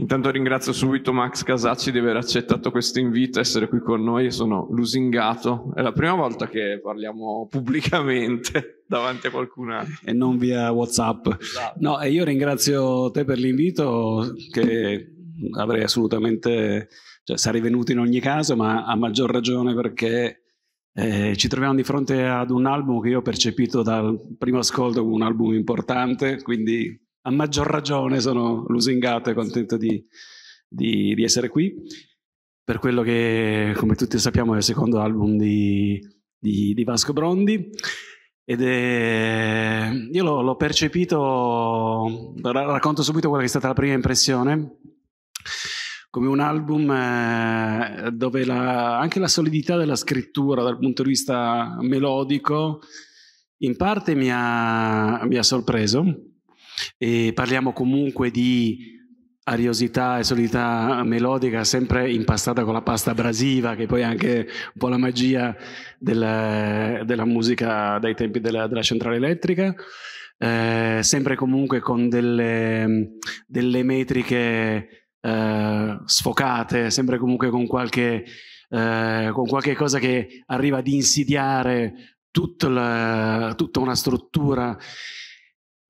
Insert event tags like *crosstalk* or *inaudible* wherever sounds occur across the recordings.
Intanto ringrazio subito Max Casacci di aver accettato questo invito, essere qui con noi, sono lusingato. È la prima volta che parliamo pubblicamente *laughs* davanti a qualcun altro. E non via WhatsApp. Esatto. No, io ringrazio te per l'invito che avrei assolutamente, cioè sarei venuto in ogni caso, ma a maggior ragione perché eh, ci troviamo di fronte ad un album che io ho percepito dal primo ascolto come un album importante, quindi a maggior ragione sono lusingato e contento di, di, di essere qui per quello che, come tutti sappiamo, è il secondo album di, di, di Vasco Brondi. Ed è, io l'ho, l'ho percepito, racconto subito quella che è stata la prima impressione, come un album eh, dove la, anche la solidità della scrittura dal punto di vista melodico in parte mi ha, mi ha sorpreso, e parliamo comunque di ariosità e solidità melodica sempre impastata con la pasta abrasiva che poi è anche un po' la magia della, della musica dai tempi della, della centrale elettrica eh, sempre comunque con delle, delle metriche eh, sfocate sempre comunque con qualche, eh, con qualche cosa che arriva ad insidiare tutta, la, tutta una struttura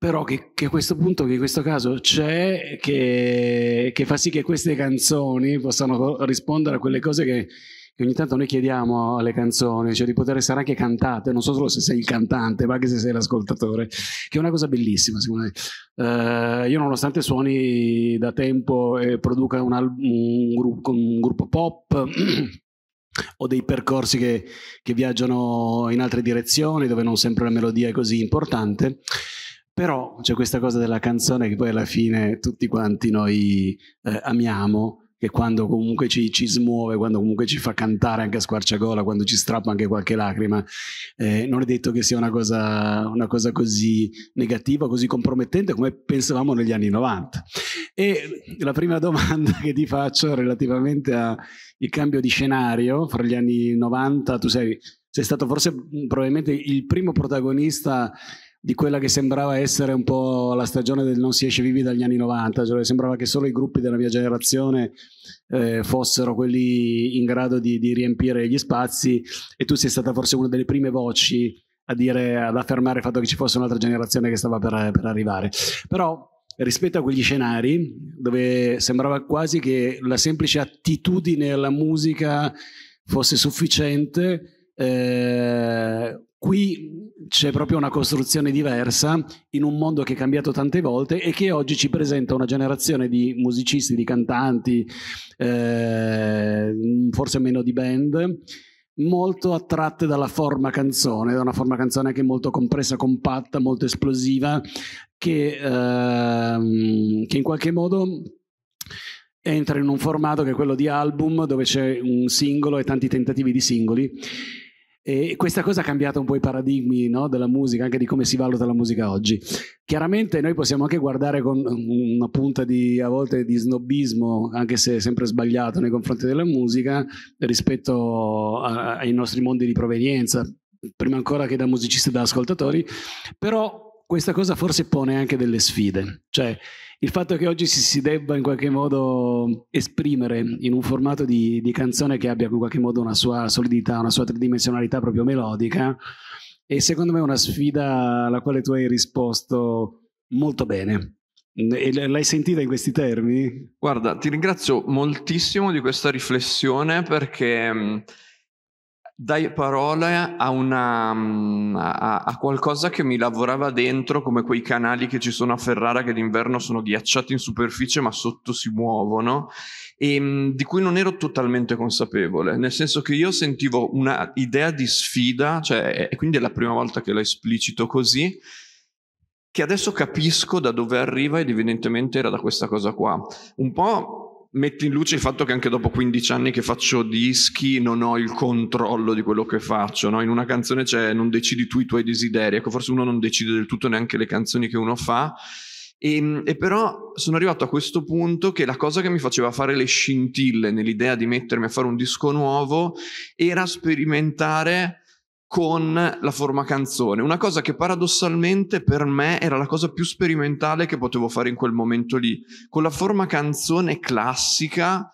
però che, che, a questo punto, che in questo caso c'è, che, che, fa sì che queste canzoni possano rispondere a quelle cose che, che, ogni tanto noi chiediamo alle canzoni, cioè di poter essere anche cantate, non so solo se sei il cantante, ma anche se sei l'ascoltatore, che è una cosa bellissima secondo me. Uh, io nonostante suoni da tempo e produca un, un, gruppo, un gruppo pop, *clears throat* ho dei percorsi che viaggiano in altre direzioni, dove non sempre la melodia è così importante però c'è questa cosa della canzone che poi alla fine tutti quanti noi eh, amiamo, che quando comunque ci, ci, smuove, quando comunque ci fa cantare anche a squarciagola, quando ci strappa anche qualche lacrima, eh, non è detto che sia una cosa, una cosa, così negativa, così compromettente come pensavamo negli anni 90. E la prima domanda che ti faccio relativamente al cambio di scenario fra gli anni 90, tu sei, sei stato forse probabilmente il primo protagonista di quella che sembrava essere un po' la stagione del non si esce vivi dagli anni 90, cioè sembrava che solo i gruppi della mia generazione eh, fossero quelli in grado di, di, riempire gli spazi e tu sei stata forse una delle prime voci a dire, ad affermare il fatto che ci fosse un'altra generazione che stava per, per arrivare. Però rispetto a quegli scenari dove sembrava quasi che la semplice attitudine alla musica fosse sufficiente, eh, Qui c'è proprio una costruzione diversa in un mondo che è cambiato tante volte e che oggi ci presenta una generazione di musicisti, di cantanti, eh, forse meno di band, molto attratte dalla forma canzone, da una forma canzone che è molto compressa, compatta, molto esplosiva, che, eh, che in qualche modo entra in un formato che è quello di album, dove c'è un singolo e tanti tentativi di singoli e questa cosa ha cambiato un po' i paradigmi no, della musica, anche di come si valuta la musica oggi. Chiaramente noi possiamo anche guardare con una punta di, a volte di snobismo, anche se sempre sbagliato nei confronti della musica, rispetto a, ai nostri mondi di provenienza, prima ancora che da musicisti e da ascoltatori, però questa cosa forse pone anche delle sfide. Cioè, il fatto che oggi si, debba in qualche modo esprimere in un formato di, di canzone che abbia in qualche modo una sua solidità, una sua tridimensionalità proprio melodica, è secondo me una sfida alla quale tu hai risposto molto bene. L'hai sentita in questi termini? Guarda, ti ringrazio moltissimo di questa riflessione perché dai parole a, una, mm, a, a, qualcosa che mi lavorava dentro, come quei canali che ci sono a Ferrara che d'inverno sono ghiacciati in superficie ma sotto si muovono, e mm, di cui non ero totalmente consapevole, nel senso che io sentivo una idea di sfida, cioè, e quindi è la prima volta che la esplicito così, che adesso capisco da dove arriva ed evidentemente era da questa cosa qua. Un po' metti in luce il fatto che anche dopo 15 anni che faccio dischi non ho il controllo di quello che faccio, no? in una canzone c'è non decidi tu i tuoi desideri, ecco forse uno non decide del tutto neanche le canzoni che uno fa. E, ehm, e, però sono arrivato a questo punto che la cosa che mi faceva fare le scintille nell'idea di mettermi a fare un disco nuovo era sperimentare con la forma canzone, una cosa che paradossalmente per me era la cosa più sperimentale che potevo fare in quel momento lì, con la forma canzone classica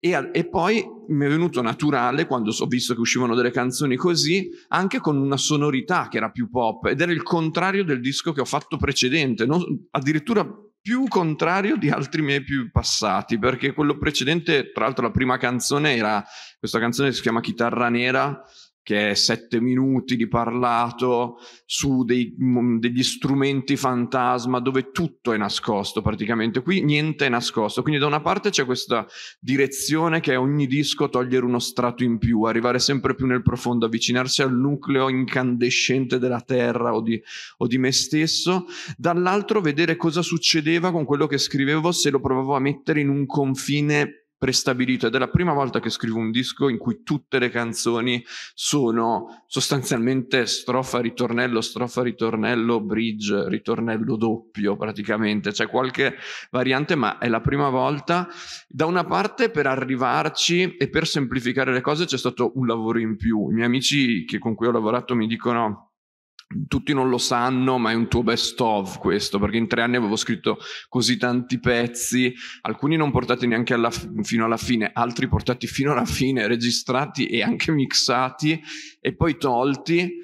e, e poi mi è venuto naturale quando ho visto che uscivano delle canzoni così, anche con una sonorità che era più pop ed era il contrario del disco che ho fatto precedente, non, addirittura più contrario di altri miei più passati, perché quello precedente, tra l'altro la prima canzone era questa canzone che si chiama Chitarra Nera, che è sette minuti di parlato su dei, mm, degli strumenti fantasma dove tutto è nascosto praticamente, qui niente è nascosto, quindi da una parte c'è questa direzione che è ogni disco togliere uno strato in più, arrivare sempre più nel profondo, avvicinarsi al nucleo incandescente della terra o di, o di me stesso, dall'altro vedere cosa succedeva con quello che scrivevo se lo provavo a mettere in un confine prestabilito ed è la prima volta che scrivo un disco in cui tutte le canzoni sono sostanzialmente strofa, ritornello, strofa, ritornello, bridge, ritornello doppio praticamente, c'è qualche variante ma è la prima volta. Da una parte per arrivarci e per semplificare le cose c'è stato un lavoro in più, i miei amici che, con cui ho lavorato mi dicono tutti non lo sanno, ma è un tuo best of questo, perché in tre anni avevo scritto così tanti pezzi, alcuni non portati neanche alla f- fino alla fine, altri portati fino alla fine, registrati e anche mixati e poi tolti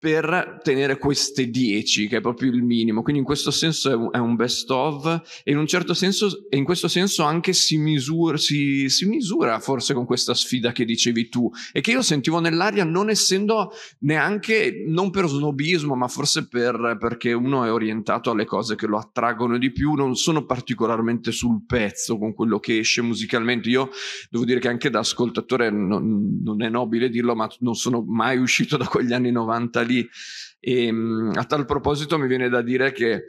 per tenere queste 10, che è proprio il minimo. Quindi in questo senso è un best of e in un certo senso, e in questo senso anche si misura, si, si misura forse con questa sfida che dicevi tu e che io sentivo nell'aria non essendo neanche, non per snobismo, ma forse per, perché uno è orientato alle cose che lo attraggono di più, non sono particolarmente sul pezzo con quello che esce musicalmente. Io devo dire che anche da ascoltatore non, non è nobile dirlo, ma non sono mai uscito da quegli anni 90 lì. E ehm, a tal proposito mi viene da dire che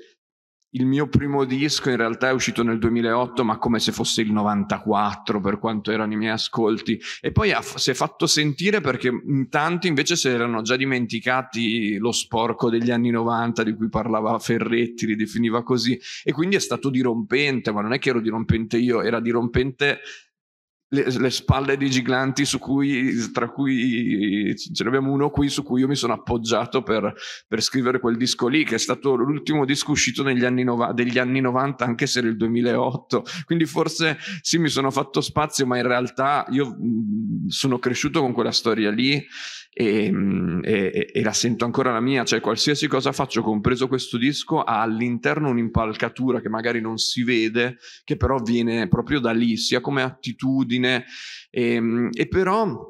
il mio primo disco in realtà è uscito nel 2008, ma come se fosse il 94 per quanto erano i miei ascolti. E poi ha, si è fatto sentire perché in tanti invece si erano già dimenticati lo sporco degli anni 90 di cui parlava Ferretti, li definiva così. E quindi è stato dirompente, ma non è che ero dirompente io, era dirompente le, le, spalle di giganti su cui, tra cui ce ne abbiamo uno qui su cui io mi sono appoggiato per, per, scrivere quel disco lì, che è stato l'ultimo disco uscito negli anni, nova, degli anni 90, anche se era il 2008. Quindi forse sì, mi sono fatto spazio, ma in realtà io sono cresciuto con quella storia lì Ehm, e, e, e, la sento ancora la mia, cioè qualsiasi cosa faccio, compreso questo disco, ha all'interno un'impalcatura che magari non si vede, che però viene proprio da lì, sia come attitudine, e, ehm, e però...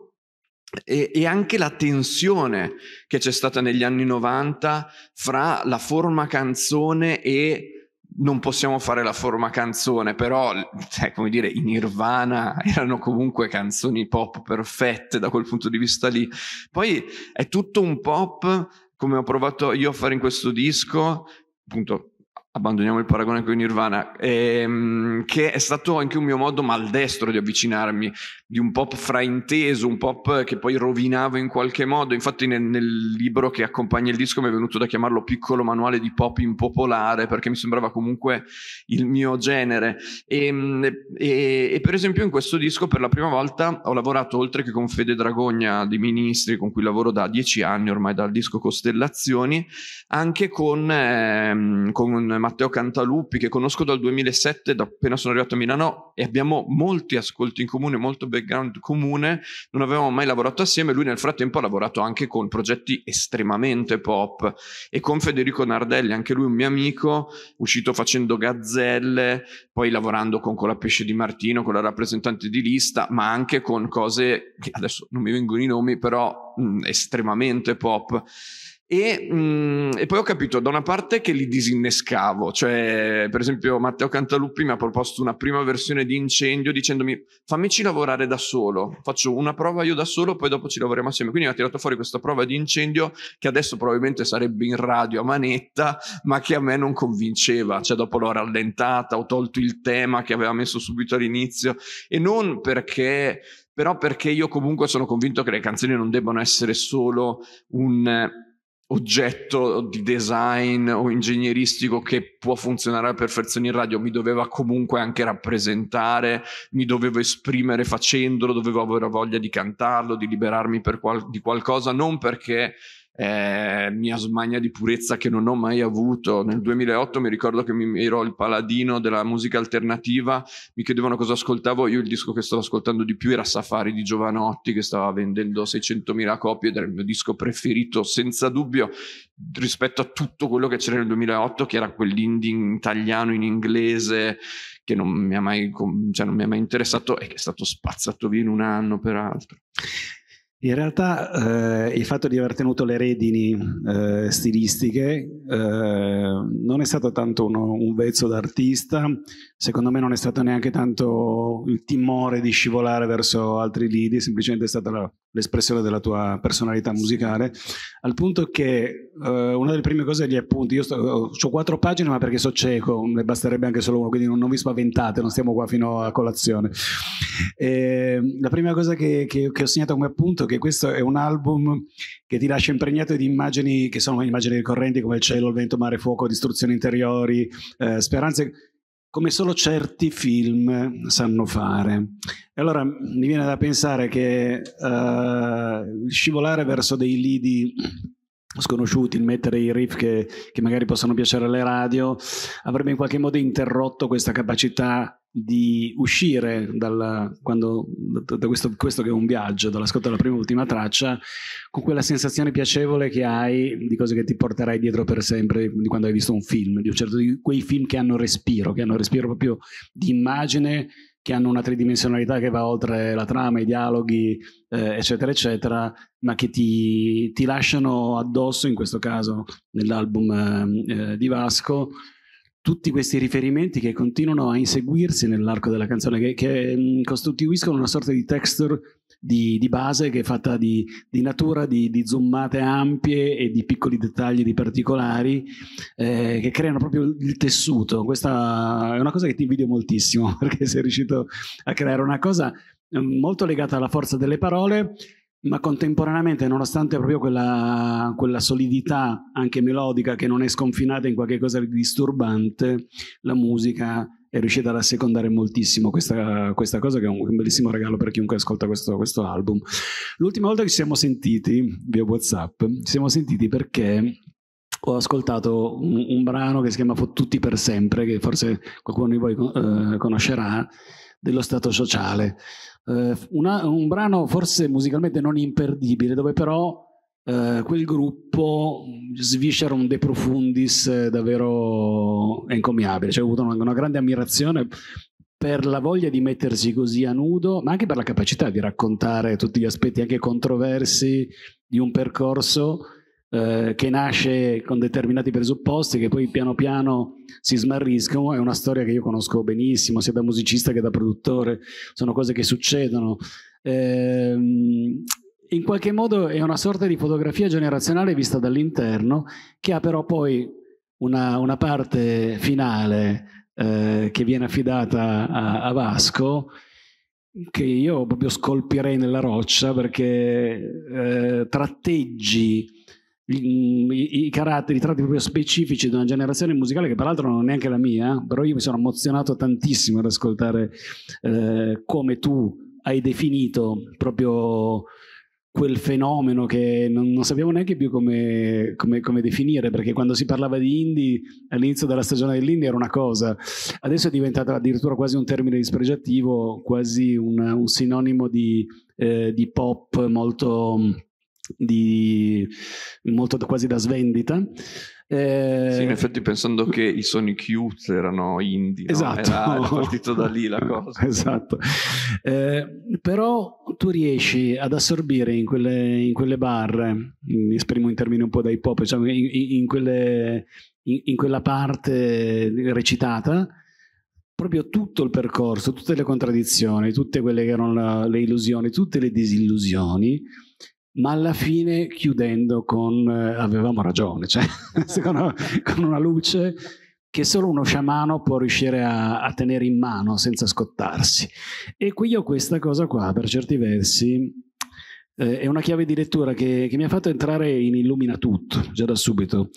E, e, anche la tensione che c'è stata negli anni 90 fra la forma canzone e non possiamo fare la forma canzone, però, cioè, come dire, in Nirvana erano comunque canzoni pop perfette da quel punto di vista lì. Poi è tutto un pop, come ho provato io a fare in questo disco, appunto abbandoniamo il paragone con Nirvana, ehm, che è stato anche un mio modo maldestro di avvicinarmi, di un pop frainteso, un pop che poi rovinavo in qualche modo. Infatti nel, nel libro che accompagna il disco mi è venuto da chiamarlo piccolo manuale di pop impopolare, perché mi sembrava comunque il mio genere. E, ehm, e, e, per esempio in questo disco per la prima volta ho lavorato, oltre che con Fede Dragogna di Ministri, con cui lavoro da dieci anni ormai dal disco Costellazioni, anche con... Ehm, con Matteo Cantaluppi che conosco dal 2007 da appena sono arrivato a Milano e abbiamo molti ascolti in comune molto background comune non avevamo mai lavorato assieme lui nel frattempo ha lavorato anche con progetti estremamente pop e con Federico Nardelli anche lui un mio amico uscito facendo gazzelle poi lavorando con, con la pesce di Martino con la rappresentante di lista ma anche con cose che adesso non mi vengono i nomi però mh, estremamente pop e, mh, mm, e, poi ho capito da una parte che li disinnescavo, cioè per esempio Matteo Cantaluppi mi ha proposto una prima versione di Incendio dicendomi fammici lavorare da solo, faccio una prova io da solo, poi dopo ci lavoriamo assieme. Quindi mi ha tirato fuori questa prova di Incendio che adesso probabilmente sarebbe in radio a manetta, ma che a me non convinceva, cioè dopo l'ho rallentata, ho tolto il tema che aveva messo subito all'inizio e non perché però perché io comunque sono convinto che le canzoni non debbano essere solo un oggetto di design o ingegneristico che può funzionare alla perfezione in radio, mi doveva comunque anche rappresentare, mi dovevo esprimere facendolo, dovevo avere voglia di cantarlo, di liberarmi qual- di qualcosa, non perché eh, mia smania di purezza che non ho mai avuto. Nel 2008 mi ricordo che mi, ero il paladino della musica alternativa, mi chiedevano cosa ascoltavo, io il disco che stavo ascoltando di più era Safari di Giovanotti che stava vendendo 600.000 copie ed era il mio disco preferito senza dubbio rispetto a tutto quello che c'era nel 2008 che era quell'indie in italiano in inglese che non mi ha mai, cioè, non mi ha mai interessato e che è stato spazzato via in un anno peraltro. In realtà eh, il fatto di aver tenuto le redini eh, stilistiche eh, non è stato tanto uno, un vezzo d'artista, secondo me non è stato neanche tanto il timore di scivolare verso altri lidi, semplicemente è stata l'espressione della tua personalità musicale, al punto che eh, una delle prime cose degli appunti, io sto, ho quattro pagine ma perché so cieco, ne basterebbe anche solo uno, quindi non, non vi spaventate, non stiamo qua fino a colazione. E, la prima cosa che, che, che ho segnato come appunto che questo è un album che ti lascia impregnato di immagini che sono immagini ricorrenti come il cielo, il vento, mare, fuoco, distruzioni interiori, eh, speranze, come solo certi film sanno fare. E allora mi viene da pensare che uh, scivolare verso dei lidi sconosciuti, il mettere i riff che, che magari possono piacere alle radio, avrebbe in qualche modo interrotto questa capacità di uscire dalla, quando, da questo, questo, che è un viaggio, dall'ascolto della prima e ultima traccia, con quella sensazione piacevole che hai di cose che ti porterai dietro per sempre di quando hai visto un film, di, un certo, di quei film che hanno respiro, che hanno respiro proprio di immagine, che hanno una tridimensionalità che va oltre la trama, i dialoghi, eh, eccetera, eccetera, ma che ti, ti, lasciano addosso, in questo caso nell'album ehm, eh, di Vasco, tutti questi riferimenti che continuano a inseguirsi nell'arco della canzone, che, che mm, costituiscono una sorta di texture di, di base che è fatta di, di natura, di, di, zoomate ampie e di piccoli dettagli, di particolari, eh, che creano proprio il tessuto. Questa è una cosa che ti invidio moltissimo, *laughs* perché sei riuscito a creare una cosa mm, molto legata alla forza delle parole ma contemporaneamente, nonostante proprio quella, quella, solidità anche melodica che non è sconfinata in qualche cosa di disturbante, la musica è riuscita ad assecondare moltissimo questa, questa cosa che è un, bellissimo regalo per chiunque ascolta questo, questo album. L'ultima volta che ci siamo sentiti via Whatsapp, ci siamo sentiti perché ho ascoltato un, un brano che si chiama Fottuti per sempre, che forse qualcuno di voi eh, conoscerà, dello Stato sociale. Eh, una, un brano forse musicalmente non imperdibile, dove però eh, quel gruppo mm, sviscera un de profundis eh, davvero encomiabile. Cioè, ho avuto una, una, grande ammirazione per la voglia di mettersi così a nudo, ma anche per la capacità di raccontare tutti gli aspetti anche controversi di un percorso eh, che nasce con determinati presupposti che poi piano piano si smarriscono, è una storia che io conosco benissimo, sia da musicista che da produttore, sono cose che succedono. Eh, in qualche modo è una sorta di fotografia generazionale vista dall'interno, che ha però poi una, una parte finale eh, che viene affidata a, a Vasco, che io proprio scolpirei nella roccia perché eh, tratteggi i, i caratteri, i tratti proprio specifici di una generazione musicale che peraltro non è neanche la mia, eh, però io mi sono emozionato tantissimo ad ascoltare eh, come tu hai definito proprio quel fenomeno che non, non sappiamo neanche più come, come, come, definire, perché quando si parlava di indie all'inizio della stagione dell'indie era una cosa, adesso è diventato addirittura quasi un termine dispregiativo, quasi un, un sinonimo di, eh, di pop molto di molto quasi da svendita. Eh... Sì, in effetti pensando che i Sonic Youth erano indie, no? esatto. era, era partito da lì la *laughs* cosa. esatto, eh, però tu riesci ad assorbire in quelle, in quelle barre, mi esprimo in termini un po' da hip hop, diciamo, in, in, quelle, in quella parte recitata, proprio tutto il percorso, tutte le contraddizioni, tutte quelle che erano la, le illusioni, tutte le disillusioni ma alla fine chiudendo con eh, avevamo ragione, cioè secondo, *laughs* *laughs* con una luce che solo uno sciamano può riuscire a, a, tenere in mano senza scottarsi. E qui ho questa cosa qua, per certi versi, eh, è una chiave di lettura che, che mi ha fatto entrare in illumina tutto, già da subito.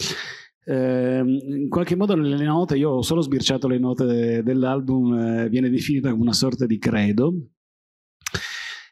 Eh, in qualche modo nelle note, io ho solo sbirciato le note dell'album, eh, viene definita come una sorta di credo,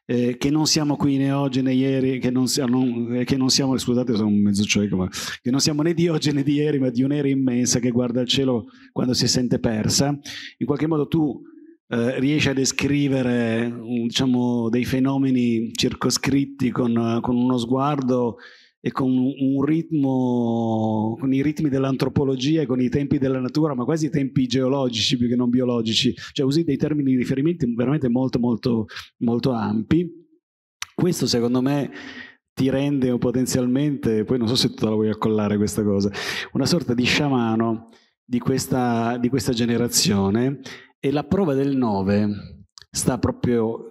eh, che non siamo qui né oggi né ieri, che non, sia, non, eh, che non siamo, scusate sono mezzo cieco, ma che non siamo né di oggi né di ieri, ma di un'era immensa che guarda il cielo quando si sente persa, in qualche modo tu eh, riesci a descrivere mm, diciamo, dei fenomeni circoscritti con, con uno sguardo e con un ritmo, con i ritmi dell'antropologia e con i tempi della natura, ma quasi i tempi geologici più che non biologici, cioè usi dei termini di riferimento veramente molto molto molto ampi. Questo secondo me ti rende potenzialmente, poi non so se tu la vuoi accollare questa cosa, una sorta di sciamano di questa, di questa generazione e la prova del 9 sta proprio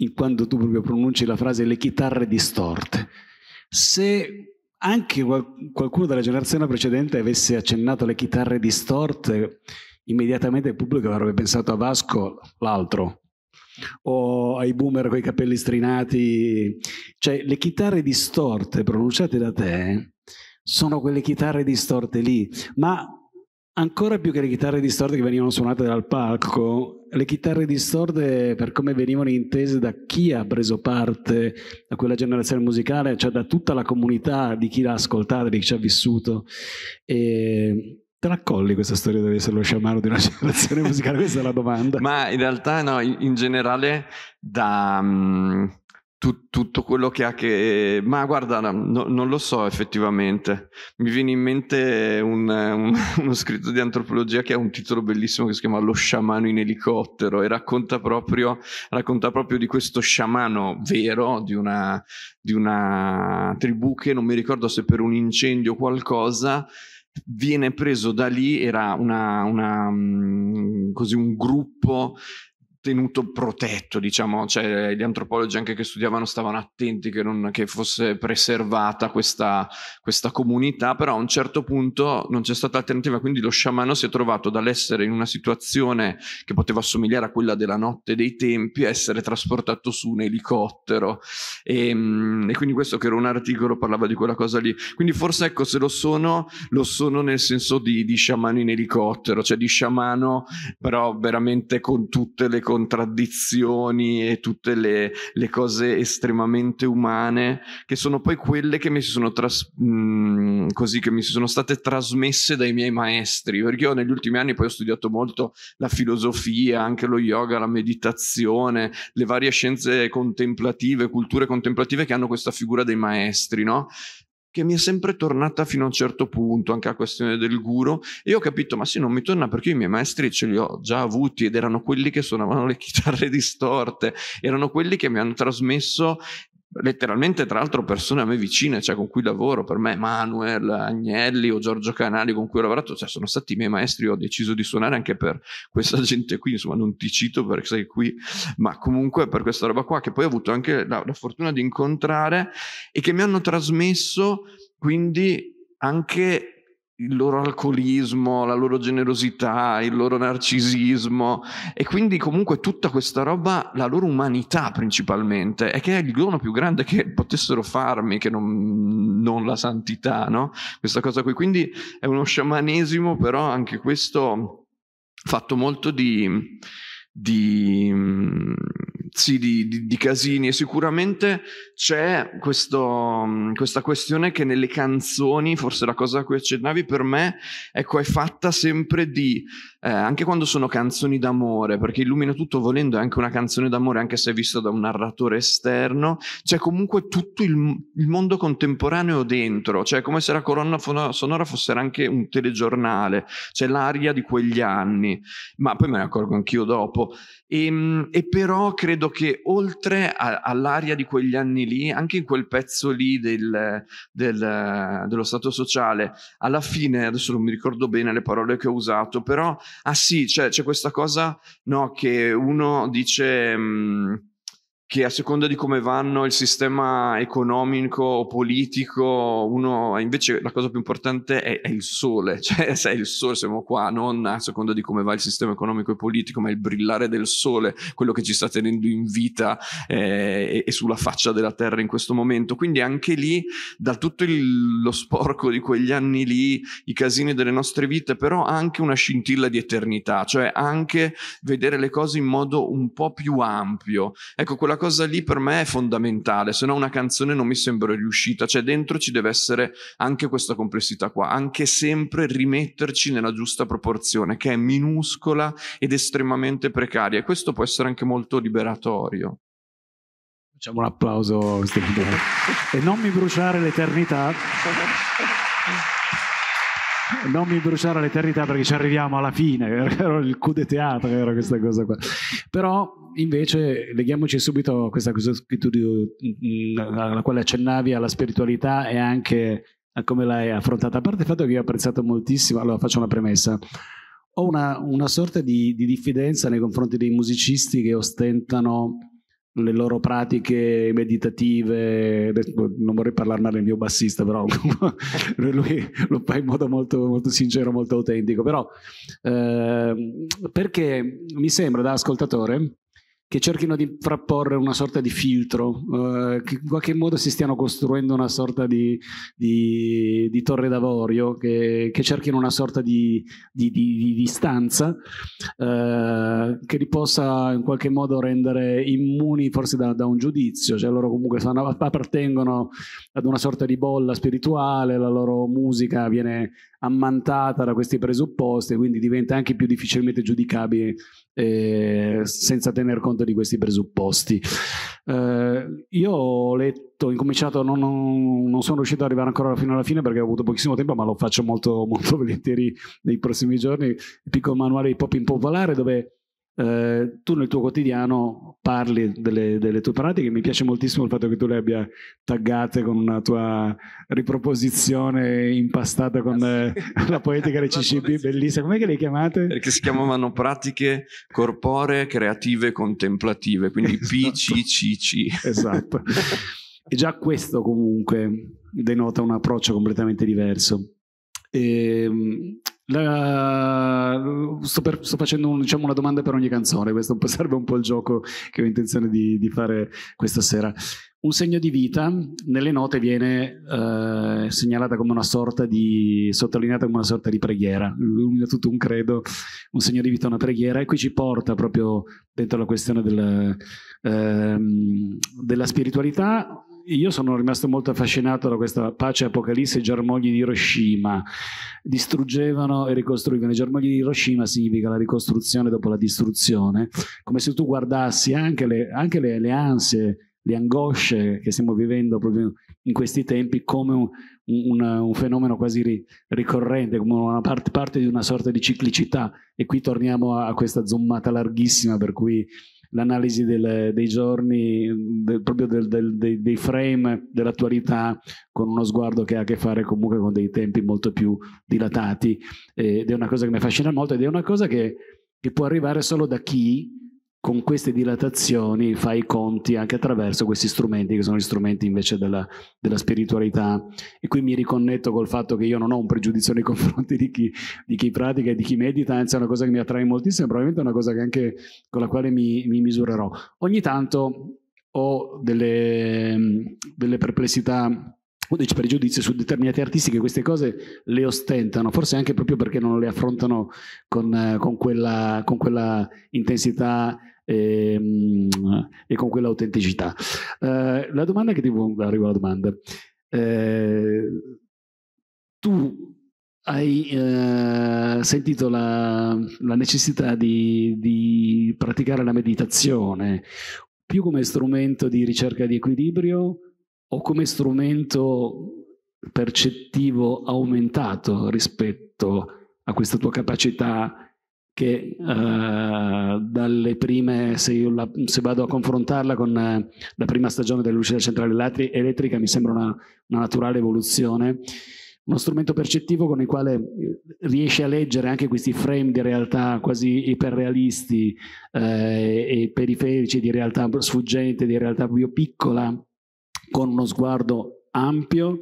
in quando tu proprio pronunci la frase le chitarre distorte se anche qualcuno della generazione precedente avesse accennato alle chitarre distorte, immediatamente il pubblico avrebbe pensato a Vasco l'altro o ai boomer con i capelli strinati. Cioè, le chitarre distorte pronunciate da te sono quelle chitarre distorte lì, ma Ancora più che le chitarre distorde che venivano suonate dal palco, le chitarre distorde per come venivano intese da chi ha preso parte a quella generazione musicale, cioè da tutta la comunità di chi l'ha ascoltata, di chi ci ha vissuto. E te la colli questa storia di essere lo sciamano di una *laughs* generazione musicale? Questa è la domanda. Ma in realtà no, in generale da... Um tu, tutto quello che ha che... Ma guarda, no, non lo so effettivamente. Mi viene in mente un, un, *laughs* uno scritto di antropologia che ha un titolo bellissimo che si chiama Lo sciamano in elicottero e racconta proprio, racconta proprio di questo sciamano vero, di una, di una tribù che non mi ricordo se per un incendio o qualcosa viene preso da lì, era una, una, mm, così, un gruppo tenuto protetto, diciamo, cioè gli antropologi anche che studiavano stavano attenti che, non, che fosse preservata questa, questa, comunità, però a un certo punto non c'è stata alternativa, quindi lo sciamano si è trovato dall'essere in una situazione che poteva assomigliare a quella della notte dei tempi a essere trasportato su un elicottero e, ehm, e quindi questo che era un articolo parlava di quella cosa lì, quindi forse ecco se lo sono, lo sono nel senso di, di sciamano in elicottero, cioè di sciamano però veramente con tutte le cose contraddizioni e tutte le, le cose estremamente umane, che sono poi quelle che mi si sono, tras- mh, mm, così, che mi si sono state trasmesse dai miei maestri, perché io negli ultimi anni poi ho studiato molto la filosofia, anche lo yoga, la meditazione, le varie scienze contemplative, culture contemplative che hanno questa figura dei maestri, no? che mi è sempre tornata fino a un certo punto, anche la questione del guru, e io ho capito, ma sì, non mi torna perché i miei maestri ce li ho già avuti ed erano quelli che suonavano le *laughs* chitarre distorte, erano quelli che mi hanno trasmesso letteralmente tra l'altro persone a me vicine, cioè con cui lavoro, per me Manuel, Agnelli o Giorgio Canali con cui ho lavorato, cioè sono stati i miei maestri, ho deciso di suonare anche per questa *laughs* gente qui, insomma non ti cito perché sei qui, ma comunque per questa roba qua che poi ho avuto anche la, la fortuna di incontrare e che mi hanno trasmesso quindi anche il loro alcolismo, la loro generosità, il loro narcisismo e quindi comunque tutta questa roba, la loro umanità principalmente, è che è il dono più grande che potessero farmi, che non, non la santità, no? Questa cosa qui, quindi è uno sciamanesimo però anche questo fatto molto di, di sì, di, di, di, casini e sicuramente c'è questo, mm, questa questione che nelle canzoni, forse la cosa a cui accennavi per me, ecco, è fatta sempre di, eh, anche quando sono canzoni d'amore, perché Illumina tutto volendo è anche una canzone d'amore, anche se è vista da un narratore esterno, c'è comunque tutto il, il mondo contemporaneo dentro, cioè come se la colonna sonora fosse anche un telegiornale, c'è l'aria di quegli anni, ma poi me ne accorgo anch'io dopo. E, ehm, e, però credo che oltre a, all'aria di quegli anni lì, anche in quel pezzo lì del, del, dello stato sociale, alla fine, adesso non mi ricordo bene le parole che ho usato, però, ah sì, cioè, c'è questa cosa no, che uno dice... Mh, mhmm, che a seconda di come vanno il sistema economico o politico, uno invece la cosa più importante è, è il sole, *laughs* cioè se è il sole siamo qua, non a seconda di come va il sistema economico e politico, ma il brillare del sole, quello che ci sta tenendo in vita eh, e, e, sulla faccia della terra in questo momento. Quindi anche lì, da tutto il, lo sporco di quegli anni lì, i casini delle nostre vite, però anche una scintilla di eternità, cioè anche vedere le cose in modo un po' più ampio. Ecco, quella quella cosa lì per me è fondamentale, se no una canzone non mi sembra riuscita, cioè dentro ci deve essere anche questa complessità qua, anche sempre rimetterci nella giusta proporzione, che è minuscola ed estremamente precaria, e questo può essere anche molto liberatorio. Facciamo un applauso e non mi bruciare l'eternità. *laughs* non mi bruciare l'eternità perché ci arriviamo alla fine, *laughs* era il coup de teatro, era questa cosa qua. Però invece leghiamoci subito a questa cosa mm, mm, alla quale accennavi, alla spiritualità e anche a come l'hai affrontata. A parte il fatto che io ho apprezzato moltissimo, allora faccio una premessa. Ho una, una sorta di, di diffidenza nei confronti dei musicisti che ostentano le loro pratiche meditative, non vorrei parlare male del mio bassista, però *laughs* lui lo fa in modo molto, molto sincero, molto autentico, però eh, perché mi sembra da ascoltatore che cerchino di frapporre una sorta di filtro, eh, che in qualche modo si stiano costruendo una sorta di, di, di torre d'avorio, che, che, cerchino una sorta di, di distanza eh, che li possa in qualche modo rendere immuni forse da, da un giudizio, cioè loro comunque sono, appartengono ad una sorta di bolla spirituale, la loro musica viene ammantata da questi presupposti, quindi diventa anche più difficilmente giudicabile eh, senza tener conto di questi presupposti. Eh, io ho letto, ho incominciato, non, non, non, sono riuscito ad arrivare ancora fino alla fine perché ho avuto pochissimo tempo, ma lo faccio molto, *laughs* molto volentieri nei prossimi giorni, il piccolo manuale di Pop Impopolare dove eh, tu nel tuo quotidiano parli delle, delle, tue pratiche, mi piace moltissimo il fatto che tu le abbia taggate con una tua riproposizione impastata con ah, sì. Eh, la poetica dei *laughs* CCP, bellissima. Come che le chiamate? Perché si chiamavano pratiche corporee, creative, contemplative, quindi PCCC. Esatto. esatto. E già questo comunque denota un approccio completamente diverso. E, ehm, la, sto, per, sto, facendo un, diciamo una domanda per ogni canzone, questo un *laughs* serve un po' il gioco che ho intenzione di, di, fare questa sera. Un segno di vita nelle note viene eh, segnalata come una sorta di, sottolineata come una sorta di preghiera, illumina tutto un credo, un segno di vita, una preghiera e qui ci porta proprio dentro la questione del, eh, della spiritualità io sono rimasto molto affascinato da questa pace apocalisse, i germogli di Hiroshima. Distruggevano e ricostruivano. I germogli di Hiroshima significa la ricostruzione dopo la distruzione, come se tu guardassi anche le, anche le, le ansie, le angosce che stiamo vivendo proprio in questi tempi come un, un, un fenomeno quasi ri, ricorrente, come una parte, parte, di una sorta di ciclicità. E qui torniamo a, a questa zoomata larghissima per cui l'analisi del, dei giorni, mm, del, proprio del, dei, dei, frame dell'attualità, con uno sguardo che ha a che fare comunque con dei tempi molto più dilatati. Eh, ed è una cosa che mi affascina molto ed è una cosa che, che può arrivare solo da chi con queste dilatazioni fai i conti anche attraverso questi strumenti che sono gli strumenti invece della, della, spiritualità e qui mi riconnetto col fatto che io non ho un pregiudizio nei *laughs* confronti di chi, di chi pratica e di chi medita, anzi è una cosa che mi attrae moltissimo, probabilmente è una cosa anche con la quale mi, mi misurerò. Ogni tanto ho delle, delle perplessità o dei pregiudizi su determinati artisti che queste cose le ostentano, forse anche proprio perché non le affrontano con, con, quella, con quella intensità e, ehm, e con quell'autenticità. Eh, la domanda che ti arrivo alla domanda. Eh, tu hai eh, sentito la, la necessità di, di, praticare la meditazione più come strumento di ricerca di equilibrio o come strumento percettivo aumentato rispetto a questa tua capacità che uh, dalle prime, se, io la, se vado a confrontarla con uh, la prima stagione dell'uscita centrale elettrica, mi sembra una, una naturale evoluzione uno strumento percettivo con il quale eh, riesce a leggere anche questi frame di realtà quasi iperrealisti eh, e periferici di realtà sfuggente, di realtà più piccola, con uno sguardo ampio.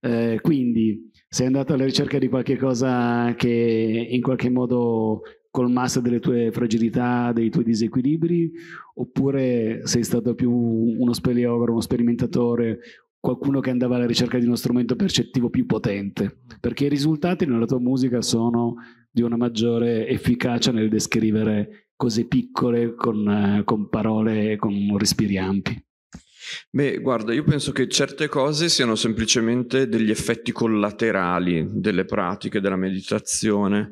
Eh, quindi, se andato alla ricerca di qualche cosa che in qualche modo colmasse delle tue fragilità, dei tuoi disequilibri, oppure sei stato più uno speleologo, uno sperimentatore, qualcuno che andava alla ricerca di uno strumento percettivo più potente, perché i risultati nella tua musica sono di una maggiore efficacia nel descrivere cose piccole con, eh, con parole e con respiri ampi. Beh, guarda, io penso che certe cose siano semplicemente degli effetti collaterali delle pratiche della meditazione,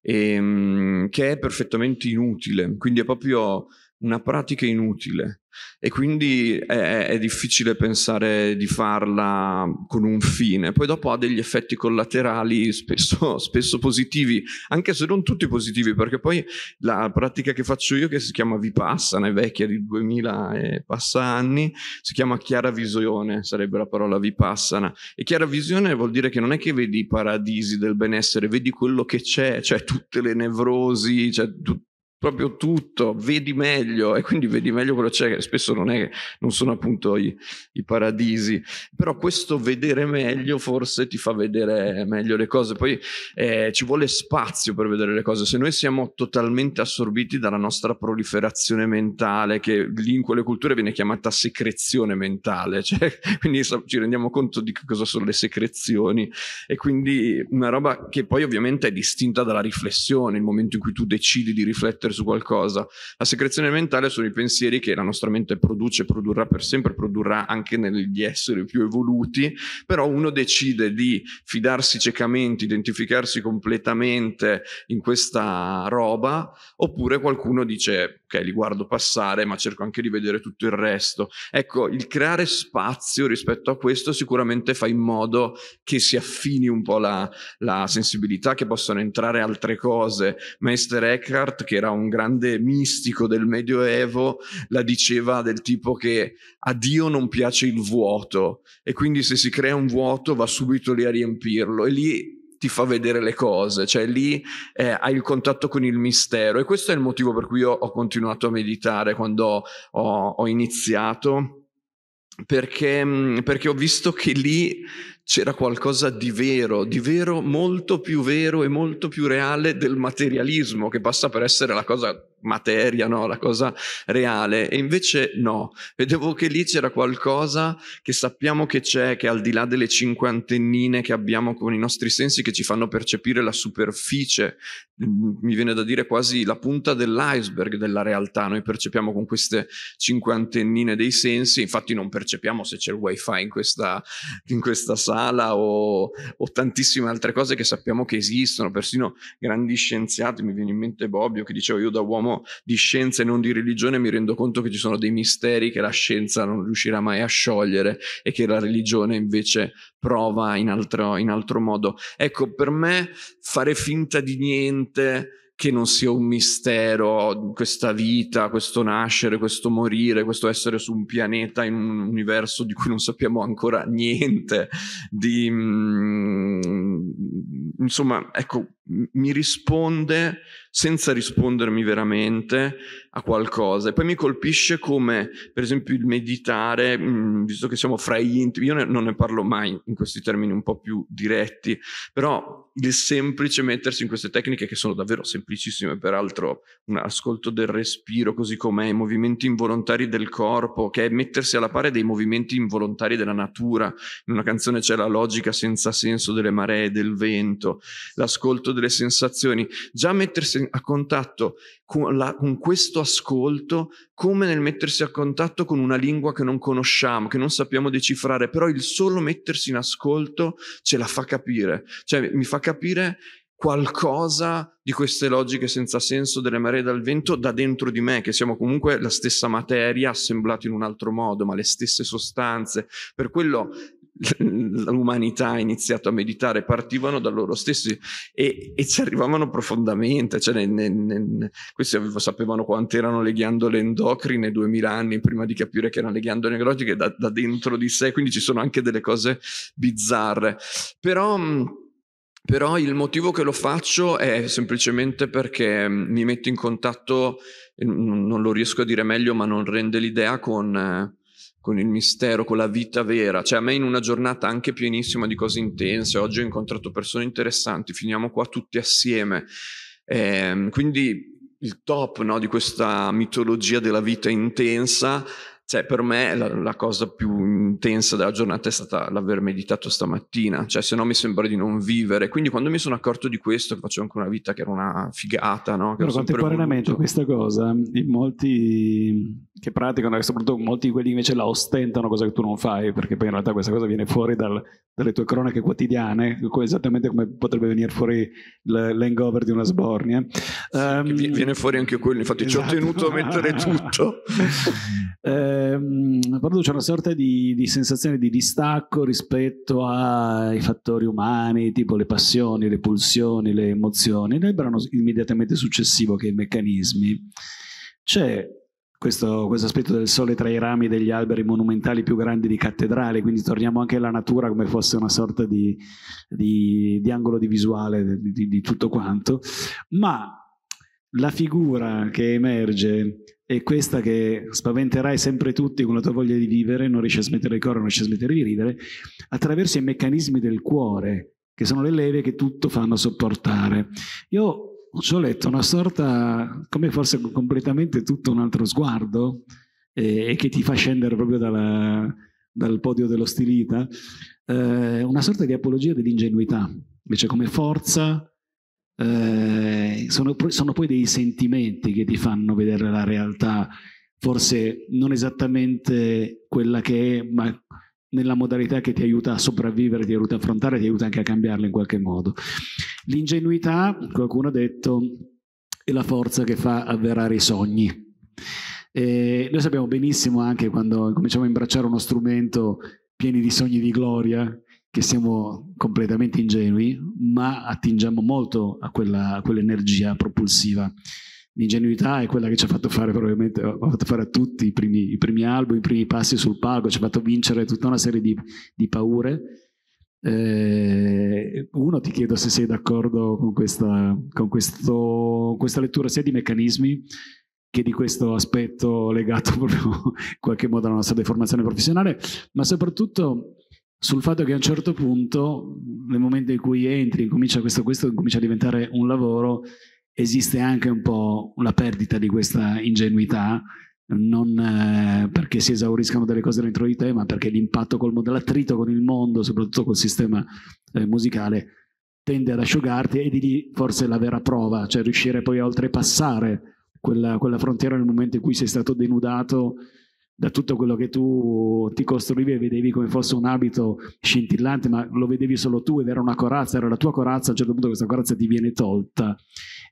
e, ehm, che è perfettamente inutile. Quindi è proprio una pratica inutile e quindi è, è, difficile pensare di farla con un fine. Poi dopo ha degli effetti collaterali spesso, *laughs* spesso positivi, anche se non tutti positivi, perché poi la pratica che faccio io, che si chiama Vipassana, è vecchia di 2000 e passa anni, si chiama chiara visione, sarebbe la parola Vipassana. E chiara visione vuol dire che non è che vedi i paradisi del benessere, vedi quello che c'è, cioè tutte le nevrosi, cioè tu, proprio tutto, vedi meglio e quindi vedi meglio quello che c'è, spesso non, è, non sono appunto i, i, paradisi, però questo vedere meglio forse ti fa vedere meglio le cose, poi eh, ci vuole spazio per vedere le cose, se noi siamo totalmente assorbiti dalla nostra proliferazione mentale, che lì in quelle culture viene chiamata secrezione mentale, *laughs* cioè, quindi ci rendiamo conto di cosa sono le secrezioni e quindi una roba che poi ovviamente è distinta dalla riflessione, il momento in cui tu decidi di riflettere riflettere su qualcosa. La secrezione mentale sono i pensieri che la nostra mente produce, produrrà per sempre, produrrà anche negli esseri più evoluti, però uno decide di fidarsi ciecamente, identificarsi completamente in questa roba, oppure qualcuno dice ok, li guardo passare, ma cerco anche di vedere tutto il resto. Ecco, il creare spazio rispetto a questo sicuramente fa in modo che si affini un po' la, la sensibilità, che possano entrare altre cose. Meister Eckhart, che era un grande mistico del Medioevo, la diceva del tipo che a Dio non piace il vuoto e quindi se si crea un vuoto va subito lì a riempirlo e lì ti fa vedere le cose, cioè lì eh, hai il contatto con il mistero e questo è il motivo per cui io ho continuato a meditare quando ho, ho iniziato. Perché, perché, ho visto che lì c'era qualcosa di vero, di vero molto più vero e molto più reale del materialismo che passa per essere la cosa materia, no? la cosa reale. E invece no, vedevo che lì c'era qualcosa che sappiamo che c'è, che al di là delle cinquantennine che abbiamo con i nostri sensi che ci fanno percepire la superficie, mm, mi viene da dire quasi la punta dell'iceberg della realtà. Noi percepiamo con queste cinquantennine dei sensi, infatti non percepiamo se c'è il wifi in questa, in questa sala Sala o, o, tantissime altre cose che sappiamo che esistono, persino grandi scienziati, mi viene in mente Bobbio che dicevo io da uomo di scienza e non di religione mi rendo conto che ci sono dei misteri che la scienza non riuscirà mai a sciogliere e che la religione invece prova in altro, in altro modo. Ecco, per me fare finta di niente che non sia un mistero questa vita, questo nascere, questo morire, questo essere su un pianeta in un universo di cui non sappiamo ancora niente, di mm, insomma, ecco, mi risponde senza rispondermi veramente a qualcosa. E poi mi colpisce come, per esempio, il meditare, mm, visto che siamo fra gli intimi, io ne, non ne parlo mai in questi termini un po' più diretti, però il semplice mettersi in queste tecniche che sono davvero semplicissime, peraltro un ascolto del respiro così com'è, i movimenti involontari del corpo, che è mettersi alla pari dei movimenti involontari della natura. In una canzone c'è la logica senza senso delle maree, del vento, l'ascolto delle sensazioni. Già mettersi a contatto con, la, con, questo ascolto come nel mettersi a contatto con una lingua che non conosciamo, che non sappiamo decifrare, però il solo mettersi in ascolto ce la fa capire, cioè mi fa capire qualcosa di queste logiche senza senso delle maree dal vento da dentro di me, che siamo comunque la stessa materia assemblata in un altro modo, ma le stesse sostanze. Per quello l'umanità ha iniziato a meditare partivano da loro stessi e, e ci arrivavano profondamente cioè nel, nel, nel, questi avevo, sapevano quante erano le ghiandole endocrine 2000 anni prima di capire che erano le ghiandole neurologiche da, da dentro di sé quindi ci sono anche delle cose bizzarre però però il motivo che lo faccio è semplicemente perché mi metto in contatto, non lo riesco a dire meglio, ma non rende l'idea con, eh, con il mistero, con la vita vera. Cioè a me in una giornata anche pienissima di cose intense, oggi ho incontrato persone interessanti, finiamo qua tutti assieme. Eh, quindi il top no, di questa mitologia della vita intensa, cioè per me la, la, cosa più intensa della giornata è stata l'aver meditato stamattina, cioè se no mi sembra di non vivere. Quindi quando mi sono accorto di questo, che facevo anche una vita che era una figata, no? Però contemporaneamente voluto. questa cosa, in molti che praticano e soprattutto molti di quelli invece la ostentano, cosa che tu non fai, perché poi in realtà questa cosa viene fuori dal, dalle tue cronache quotidiane, esattamente come potrebbe venire fuori l'hangover di una sbornia. Sì, ehm, viene fuori anche quello, infatti esatto. ci ho esatto. tenuto a mettere tutto. *laughs* ehm, produce una sorta di, di, sensazione di distacco rispetto ai fattori umani, tipo le passioni, le pulsioni, le emozioni. Nel brano immediatamente successivo, che è i meccanismi, c'è questo, questo, aspetto del sole tra i rami degli alberi monumentali più grandi di cattedrale, quindi torniamo anche alla natura come fosse una sorta di, di, di angolo di visuale di, di tutto quanto, ma la figura che emerge è questa che spaventerai sempre tutti con la tua voglia di vivere, non riesci a smettere di correre, non riesci a smettere di ridere, attraverso i meccanismi del cuore, che sono le leve che tutto fanno sopportare. Io ci ho letto una sorta, come forse completamente tutto un altro sguardo, e eh, che ti fa scendere proprio dalla, dal podio dello stilita, eh, una sorta di apologia dell'ingenuità, invece come forza eh, sono, sono, poi dei sentimenti che ti fanno vedere la realtà, forse non esattamente quella che è, ma nella modalità che ti aiuta a sopravvivere, ti aiuta a affrontare, ti aiuta anche a cambiarle in qualche modo. L'ingenuità, qualcuno ha detto, è la forza che fa avverare i sogni. E noi sappiamo benissimo anche quando cominciamo a imbracciare uno strumento pieni di sogni di gloria, che siamo completamente ingenui, ma attingiamo molto a, quella, a quell'energia propulsiva l'ingenuità è quella che ci ha fatto fare probabilmente ha fatto fare a tutti i primi, i primi album, i primi passi sul palco, ci ha fatto vincere tutta una serie di, di paure. Eh, uno, ti chiedo se sei d'accordo con, questa, con questo, questa lettura sia di meccanismi che di questo aspetto legato *laughs* proprio in qualche modo alla nostra deformazione professionale, ma soprattutto sul fatto che a un certo punto, nel momento in cui entri, comincia questo, questo comincia a diventare un lavoro, esiste anche un po' la perdita di questa ingenuità non eh, perché si esauriscano delle cose dentro di te, ma perché l'impatto col mondo, l'attrito con il mondo, soprattutto col sistema eh, musicale, tende ad asciugarti e di lì forse la vera prova, cioè riuscire poi a oltrepassare quella, quella frontiera nel momento in cui sei stato denudato da tutto quello che tu ti costruivi e vedevi come fosse un abito scintillante, ma lo vedevi solo tu ed era una corazza, era la tua corazza, a un certo punto questa corazza ti viene tolta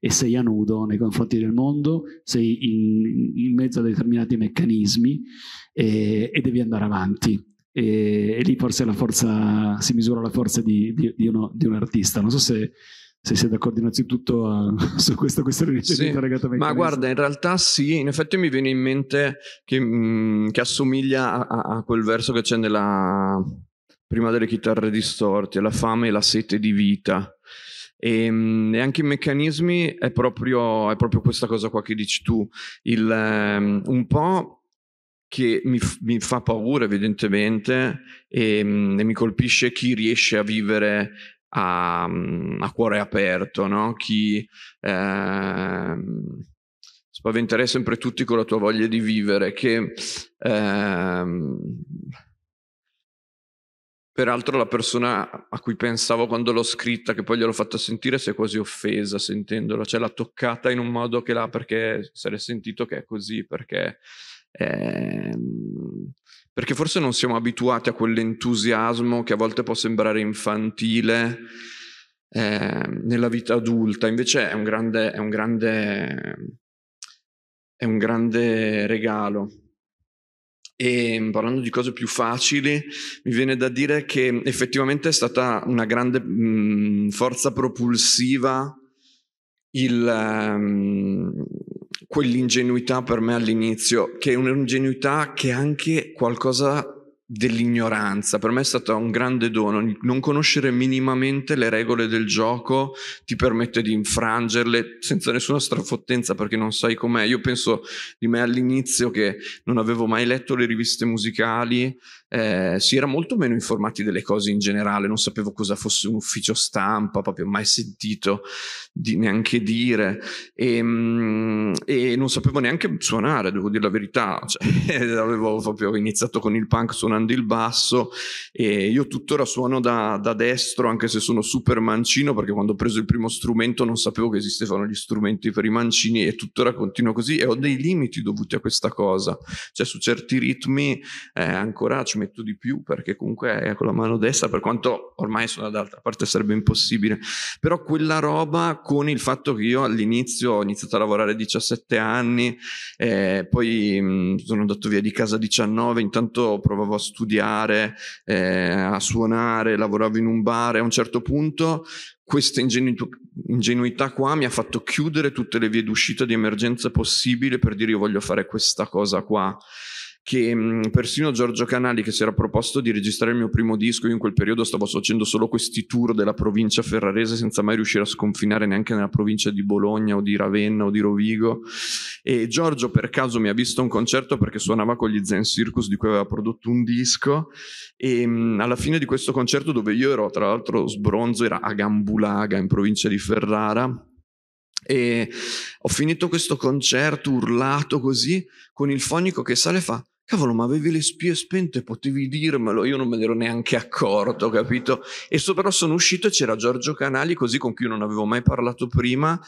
e sei a nudo nei confronti del mondo, sei in, in mezzo a determinati meccanismi e, e devi andare avanti. E, e, lì forse la forza, si misura la forza di, di, di, uno, di un artista. Non so se, se siete d'accordo innanzitutto uh, *laughs* su questa questione di sì, Ma guarda, in realtà sì, in effetti mi viene in mente che, mm, che assomiglia a, a quel verso che c'è nella prima delle chitarre distorti, la fame e la sete di vita e, ehm, e anche i meccanismi è proprio, è proprio, questa cosa qua che dici tu, il, um, un po' che mi, mi, fa paura evidentemente e, ehm, e, mi colpisce chi riesce a vivere a, mm, a cuore aperto, no? chi eh, spaventerei sempre tutti con la tua voglia di vivere, che eh, Peraltro la persona a cui pensavo quando l'ho scritta, che poi gliel'ho fatta sentire, si è quasi offesa sentendola, cioè l'ha toccata in un modo che l'ha perché si è sentito che è così, perché, ehm, perché forse non siamo abituati a quell'entusiasmo che a volte può sembrare infantile eh, nella vita adulta, invece è un grande, è un grande, è un grande regalo e ehm, parlando di cose più facili, mi viene da dire che effettivamente è stata una grande mh, mhmm, forza propulsiva il, um, quell'ingenuità per me all'inizio, che è un'ingenuità che è anche qualcosa dell'ignoranza, per me è stato un grande dono, non conoscere minimamente le regole del gioco ti permette di infrangerle senza nessuna strafottenza perché non sai com'è, io penso di me all'inizio che non avevo mai letto le riviste musicali, eh, si era molto meno informati delle cose in generale, non sapevo cosa fosse un ufficio stampa, proprio mai sentito di neanche dire e, ehm, e, non sapevo neanche suonare, devo dire la verità, cioè, *laughs* avevo proprio iniziato con il punk suonando il basso e io tuttora suono da, da destro anche se sono super mancino perché quando ho preso il primo strumento non sapevo che esistevano gli strumenti per i mancini e tuttora continuo così e ho dei limiti dovuti a questa cosa, cioè su certi ritmi eh, ancora ci metto di più perché comunque è con la mano destra, per quanto ormai sono dall'altra parte sarebbe impossibile. Però quella roba con il fatto che io all'inizio ho iniziato a lavorare a 17 anni, eh, poi mh, mm, sono andato via di casa a 19, intanto provavo a studiare, eh, a suonare, lavoravo in un bar e a un certo punto questa ingenu- ingenuità qua mi ha fatto chiudere tutte le vie d'uscita di emergenza possibile per dire io voglio fare questa cosa qua che mh, persino Giorgio Canali che si era proposto di registrare il mio primo disco, io in quel periodo stavo facendo solo questi tour della provincia ferrarese senza mai riuscire a sconfinare neanche nella provincia di Bologna o di Ravenna o di Rovigo e Giorgio per caso mi ha visto un concerto perché suonava con gli Zen Circus di cui aveva prodotto un disco e mh, alla fine di questo concerto dove io ero tra l'altro sbronzo era a Gambulaga in provincia di Ferrara e ho finito questo concerto urlato così con il fonico che sale e fa Cavolo, ma avevi le spie spente, potevi dirmelo, io non me ne ero neanche accorto, capito? E so però sono uscito e c'era Giorgio Canali, così con cui non avevo mai parlato prima,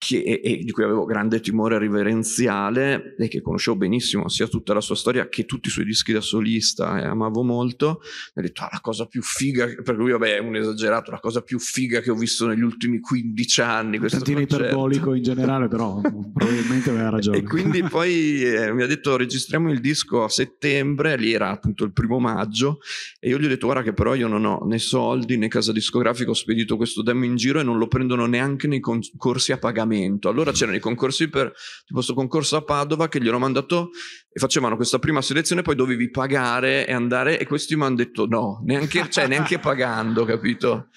che, e di cui avevo grande timore riverenziale e che conoscevo benissimo sia tutta la sua storia che tutti i suoi dischi da solista e eh, amavo molto, mi ha detto ah, la cosa più figa, per lui vabbè è un esagerato, la cosa più figa che ho visto negli ultimi 15 anni. Un tantino iperbolico in generale però *laughs* probabilmente aveva ragione. E quindi poi eh, mi ha detto registriamo il disco a settembre, lì era appunto il primo maggio e io gli ho detto guarda che però io non ho né soldi né casa discografica, ho spedito questo demo in giro e non lo prendono neanche nei concorsi a pagamento allenamento. Allora c'erano i concorsi per tipo questo concorso a Padova che gli hanno mandato e facevano questa prima selezione, poi dovevi pagare e andare e questi mi hanno detto no, neanche, cioè, neanche pagando, capito?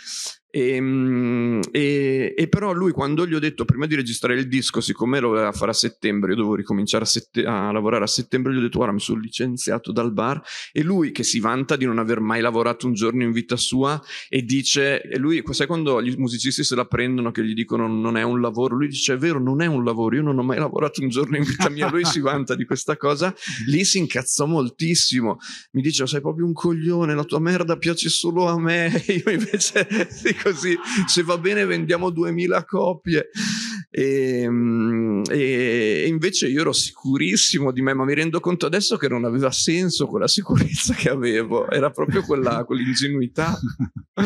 E, ehm, e, e, però lui quando gli ho detto prima di registrare il disco, siccome lo doveva fare a settembre, io dovevo ricominciare a, sette- a, lavorare a settembre, gli ho detto guarda mi sono licenziato dal bar e lui che si vanta di non aver mai lavorato un giorno in vita sua e dice, e lui, sai quando gli musicisti se la prendono che gli dicono non è un lavoro, lui dice è vero non è un lavoro, io non ho mai lavorato un giorno in vita mia, lui si vanta di questa cosa, lì si incazzò moltissimo, mi dice sei proprio un coglione, la tua merda piace solo a me, *laughs* io invece così, se va bene vendiamo 2000 copie. E, ehm, e, invece io ero sicurissimo di me, ma mi rendo conto adesso che non aveva senso quella sicurezza che avevo, era proprio quella, quell'ingenuità. *laughs*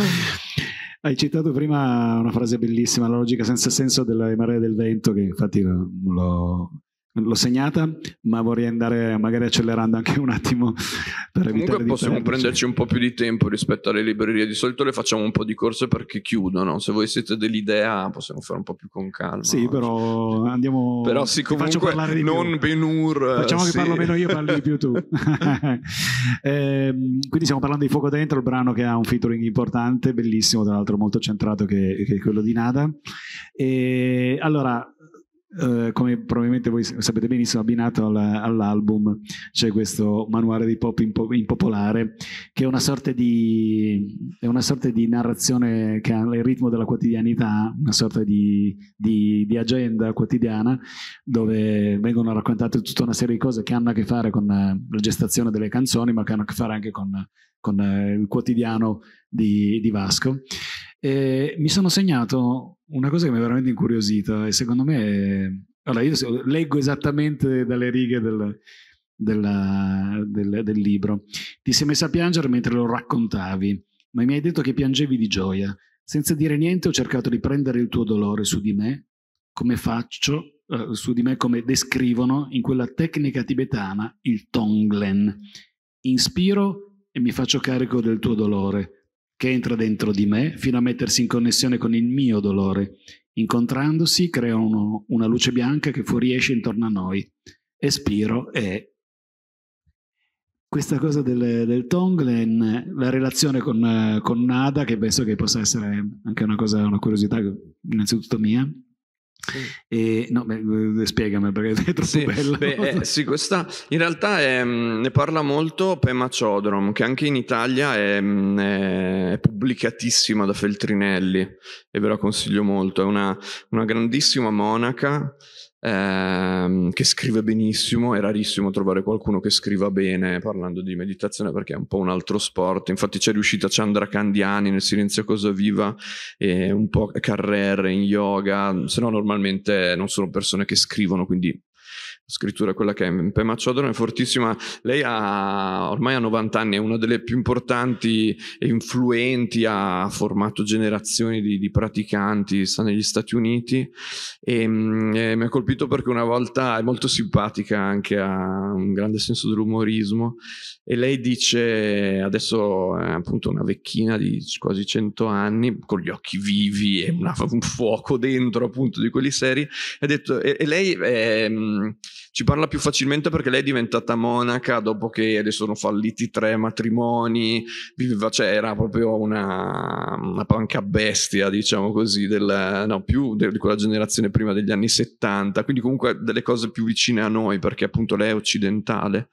Hai citato prima una frase bellissima, la logica senza senso della marea del vento, che infatti l'ho, l'ho segnata, ma vorrei andare magari accelerando anche un attimo per evitare Comunque possiamo perderci. prenderci un po' più di tempo rispetto alle librerie, di solito le facciamo un po' di corse perché chiudono, se voi siete dell'idea possiamo fare un po' più con calma. Sì, però andiamo... Però sì, comunque non Benur... Facciamo sì. che parlo meno io, parli di più tu. *laughs* eh, quindi stiamo parlando di Fuoco Dentro, il brano che ha un featuring importante, bellissimo, tra l'altro molto centrato che, che è quello di Nada. E allora eh, come probabilmente voi sapete benissimo, abbinato al, all'album c'è questo manuale di pop impo- impopolare che è una, di, è una, sorta di, narrazione che ha il ritmo della quotidianità, una sorta di, di, di, agenda quotidiana dove vengono raccontate tutta una serie di cose che hanno a che fare con eh, la gestazione delle canzoni, ma che hanno a che fare anche con, con eh, il quotidiano di Vasco. E mi sono segnato una cosa che mi è veramente incuriosita e secondo me... Allora, io leggo esattamente dalle righe del, della, del, del, libro. Ti sei messa a piangere mentre lo raccontavi, ma mi hai detto che piangevi di gioia. Senza dire niente ho cercato di prendere il tuo dolore su di me, come faccio, eh, su di me come descrivono in quella tecnica tibetana il tonglen. Inspiro e mi faccio carico del tuo dolore che entra dentro di me fino a mettersi in connessione con il mio dolore. Incontrandosi creano una luce bianca che fuoriesce intorno a noi. Espiro e... Questa cosa del, del Tonglen, la relazione con, con Nada, che penso che possa essere anche una cosa, una curiosità innanzitutto mia, e, no, beh, eh, eh, spiegami perché è troppo sì, bello. Beh, eh, *laughs* sì, questa in realtà è, mm, ne parla molto Pema Chodron, che anche in Italia mm, è, è pubblicatissima da Feltrinelli e ve la consiglio molto. È una, una grandissima monaca ehm, che scrive benissimo, è rarissimo trovare qualcuno che scriva bene parlando di meditazione perché è un po' un altro sport, infatti c'è riuscita Chandra Candiani nel Silenzio Cosa Viva e un po' Carrer in yoga, se no normalmente non sono persone che scrivono, quindi scrittura quella che è Pema Chodron è fortissima lei ha ormai ha 90 anni è una delle più importanti e influenti ha formato generazioni di, di praticanti sta negli Stati Uniti e, mm, e mi ha colpito perché una volta è molto simpatica anche ha un grande senso dell'umorismo e lei dice adesso è appunto una vecchina di quasi 100 anni con gli occhi vivi e una, un fuoco dentro appunto di quelli seri e, detto, e, e lei è, ehm, ci parla più facilmente perché lei è diventata monaca dopo che le sono falliti tre matrimoni viveva, cioè era proprio una, una panca bestia diciamo così del, no, più di quella generazione prima degli anni 70 quindi comunque delle cose più vicine a noi perché appunto lei è occidentale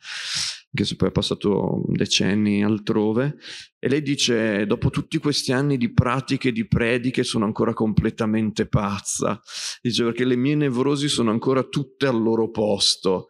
anche se poi è passato decenni altrove, e lei dice, dopo tutti questi anni di pratiche, di prediche, sono ancora completamente pazza. Dice, perché le mie nevrosi sono ancora tutte al loro posto.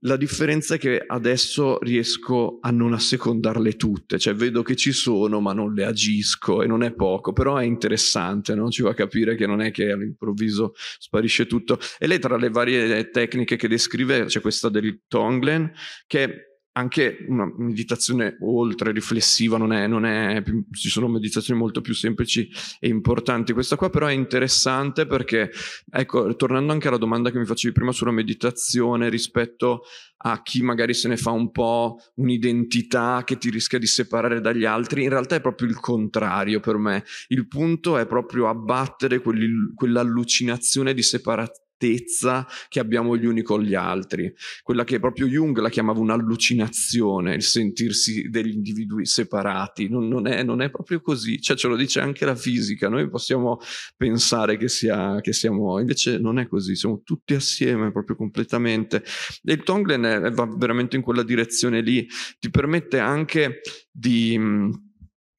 La differenza è che adesso riesco a non assecondarle tutte, cioè vedo che ci sono ma non le agisco e non è poco, però è interessante, no? ci va a capire che non è che all'improvviso sparisce tutto. E lei tra le varie tecniche che descrive c'è questa del Tonglen che anche una meditazione oltre riflessiva, non è, non è, ci sono meditazioni molto più semplici e importanti. Questa qua però è interessante perché, ecco, tornando anche alla domanda che mi facevi prima sulla meditazione rispetto a chi magari se ne fa un po' un'identità che ti rischia di separare dagli altri, in realtà è proprio il contrario per me. Il punto è proprio abbattere quell'allucinazione di separazione certezza che abbiamo gli uni con gli altri, quella che proprio Jung la chiamava un'allucinazione, il sentirsi degli individui separati, non, non, è, non, è, proprio così, cioè ce lo dice anche la fisica, noi possiamo pensare che, sia, che siamo, invece non è così, siamo tutti assieme proprio completamente e il Tonglen è, va veramente in quella direzione lì, ti permette anche di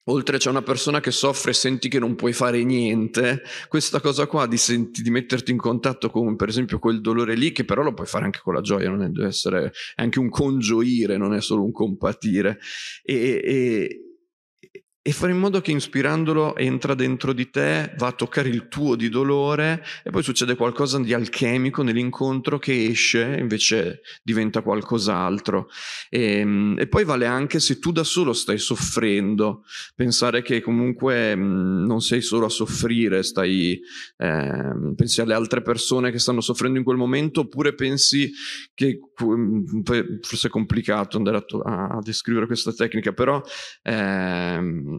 Oltre c'è una persona che soffre e senti che non puoi fare niente. Questa cosa qua di, senti, di, metterti in contatto con, per esempio, quel dolore lì, che però lo puoi fare anche con la gioia, non è, deve essere, è anche un congioire, non è solo un compatire. E, e, e fare in modo che ispirandolo entra dentro di te, va a toccare il tuo di dolore e poi succede qualcosa di alchemico nell'incontro che esce, invece diventa qualcos'altro. E, ehm, e poi vale anche se tu da solo stai soffrendo, pensare che comunque mh, mm, non sei solo a soffrire, stai, eh, pensi alle altre persone che stanno soffrendo in quel momento oppure pensi che, mm, forse è complicato andare a, a descrivere questa tecnica, però... Eh,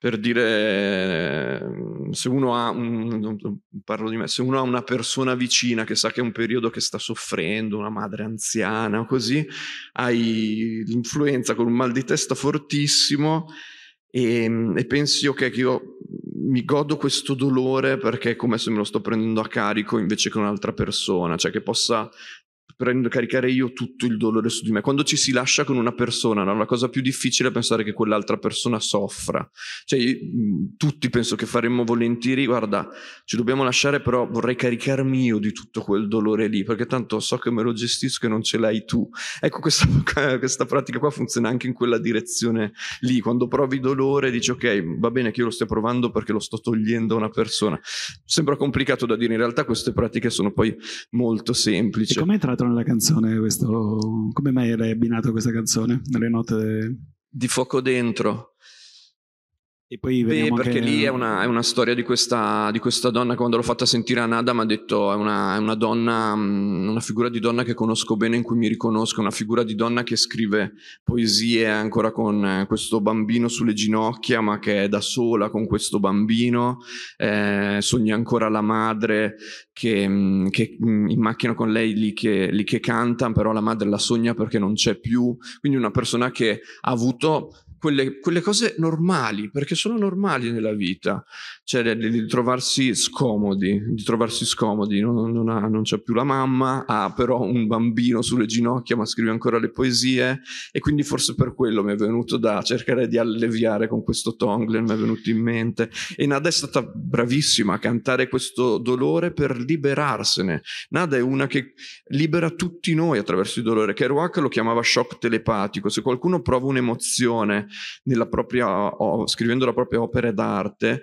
per dire, se uno ha, un, parlo di me, se uno ha una persona vicina che sa che è un periodo che sta soffrendo, una madre anziana o così, hai l'influenza con un mal di testa fortissimo e, e pensi, ok, che io mi godo questo dolore perché è come se me lo sto prendendo a carico invece che un'altra persona, cioè che possa prendo, caricare io tutto il dolore su di me. Quando ci si lascia con una persona, no? la cosa più difficile è pensare che quell'altra persona soffra. Cioè, tutti penso che faremmo volentieri, guarda, ci dobbiamo lasciare, però vorrei caricarmi io di tutto quel dolore lì, perché tanto so che me lo gestisco e non ce l'hai tu. Ecco, questa, *laughs* questa pratica qua funziona anche in quella direzione lì. Quando provi dolore, dici ok, va bene che io lo stia provando perché lo sto togliendo a una persona. Sembra complicato da dire, in realtà queste pratiche sono poi molto semplici. E come tra l'altro titolo canzone questo? Come mai l'hai abbinato a questa canzone? Nelle note... Di fuoco dentro. E poi Beh, perché lì è una, è una storia di questa, di questa, donna, quando l'ho fatta sentire a Nada mi ha detto è una, è una donna, mm, una figura di donna che conosco bene, in cui mi riconosco, una figura di donna che scrive poesie ancora con eh, questo bambino sulle ginocchia, ma che è da sola con questo bambino, eh, sogna ancora la madre che, mm, che mm, in macchina con lei lì che, lì che canta, però la madre la sogna perché non c'è più, quindi una persona che ha avuto quelle, quelle, cose normali, perché sono normali nella vita, cioè di, di trovarsi scomodi, di trovarsi scomodi, non, non, ha, non, c'è più la mamma, ha però un bambino sulle ginocchia ma scrive ancora le poesie e quindi forse per quello mi è venuto da cercare di alleviare con questo Tonglen, mi è venuto in mente. E Nada è stata bravissima a cantare questo dolore per liberarsene. Nada è una che libera tutti noi attraverso il dolore. Kerouac lo chiamava shock telepatico, se qualcuno prova un'emozione, propria, scrivendo la propria opera d'arte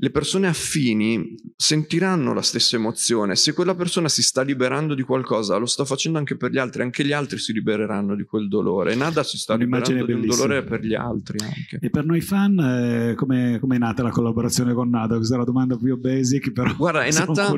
le persone affini sentiranno la stessa emozione. Se quella persona si sta liberando di qualcosa, lo sta facendo anche per gli altri, anche gli altri si libereranno di quel dolore. Nada si sta liberando di un dolore per gli altri. Anche. E per noi fan, eh, come è nata la collaborazione con Nada? Questa è la domanda più basic, però Guarda, è *laughs* nata,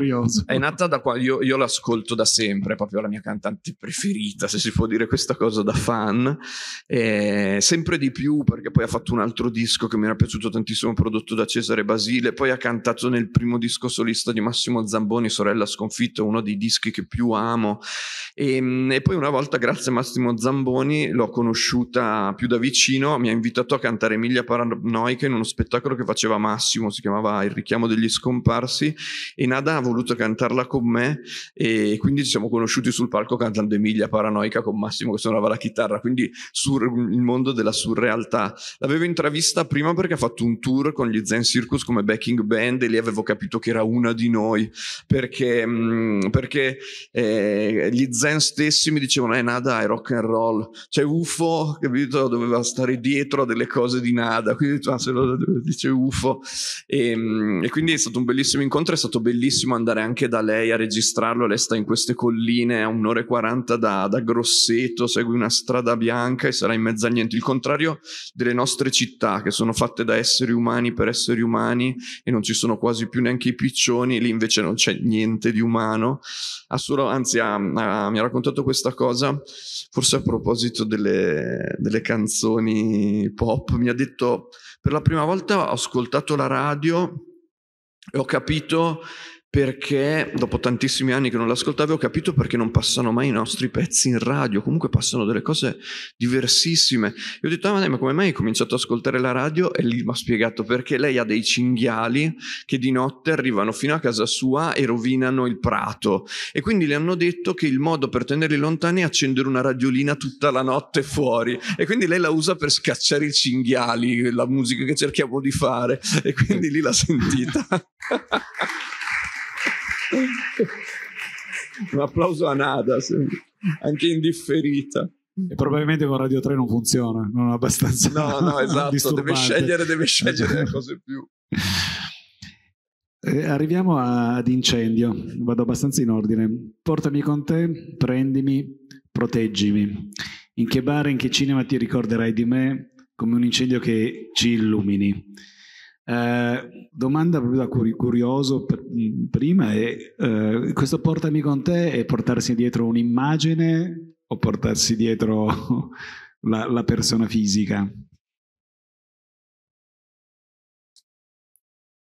È nata da qua, io, io, l'ascolto da sempre, è proprio la mia cantante preferita, se si può dire questa cosa da fan. Eh, sempre di più, perché poi ha fatto un altro disco che mi era piaciuto tantissimo, prodotto da Cesare Basile stile, poi ha cantato nel primo disco solista di Massimo Zamboni, Sorella Sconfitto, uno dei dischi che più amo. E, ehm, e poi una volta, grazie a Massimo Zamboni, l'ho conosciuta più da vicino, mi ha invitato a cantare Emilia Paranoica in uno spettacolo che faceva Massimo, si chiamava Il richiamo degli scomparsi, e Nada ha voluto cantarla con me e quindi ci siamo conosciuti sul palco cantando Emilia Paranoica con Massimo che suonava la chitarra, quindi sur, il mondo della surrealtà. L'avevo intravista prima perché ha fatto un tour con gli Zen Circus come back backing band e lì avevo capito che era una di noi perché, mh, mm, perché eh, gli zen stessi mi dicevano eh Nada è rock and roll cioè UFO capito doveva stare dietro a delle cose di Nada quindi ah, se lo dice UFO e, mh, mm, e quindi è stato un bellissimo incontro è stato bellissimo andare anche da lei a registrarlo lei sta in queste colline a un'ora e quaranta da, da Grosseto segui una strada bianca e sarà in mezzo a niente il contrario delle nostre città che sono fatte da esseri umani per esseri umani e non ci sono quasi più neanche i piccioni, lì invece non c'è niente di umano. Ha solo, anzi, ha, ha, mi ha raccontato questa cosa, forse a proposito delle, delle canzoni pop, mi ha detto per la prima volta ho ascoltato la radio e ho capito perché dopo tantissimi anni che non l'ascoltavo ho capito perché non passano mai i nostri pezzi in radio, comunque passano delle cose diversissime. E ho detto, ah, ma, ma come mai hai cominciato ad ascoltare la radio? E lì mi ha spiegato perché lei ha dei cinghiali che di notte arrivano fino a casa sua e rovinano il prato. E quindi le hanno detto che il modo per tenerli lontani è accendere una radiolina tutta la notte fuori. E quindi lei la usa per scacciare i cinghiali, la musica che cerchiamo di fare. E quindi lì l'ha sentita. *laughs* Un applauso a Nada, anche indifferita. E probabilmente con Radio 3 non funziona, non è abbastanza. No, no, esatto, deve scegliere, deve scegliere le *laughs* cose più. Eh, arriviamo a, ad incendio, vado abbastanza in ordine. Portami con te, prendimi, proteggimi. In che bar, in che cinema ti ricorderai di me come un incendio che ci illumini? Eh, domanda proprio da curioso per, mm, prima è eh, questo portami con te è portarsi dietro un'immagine o portarsi dietro *laughs* la, la persona fisica?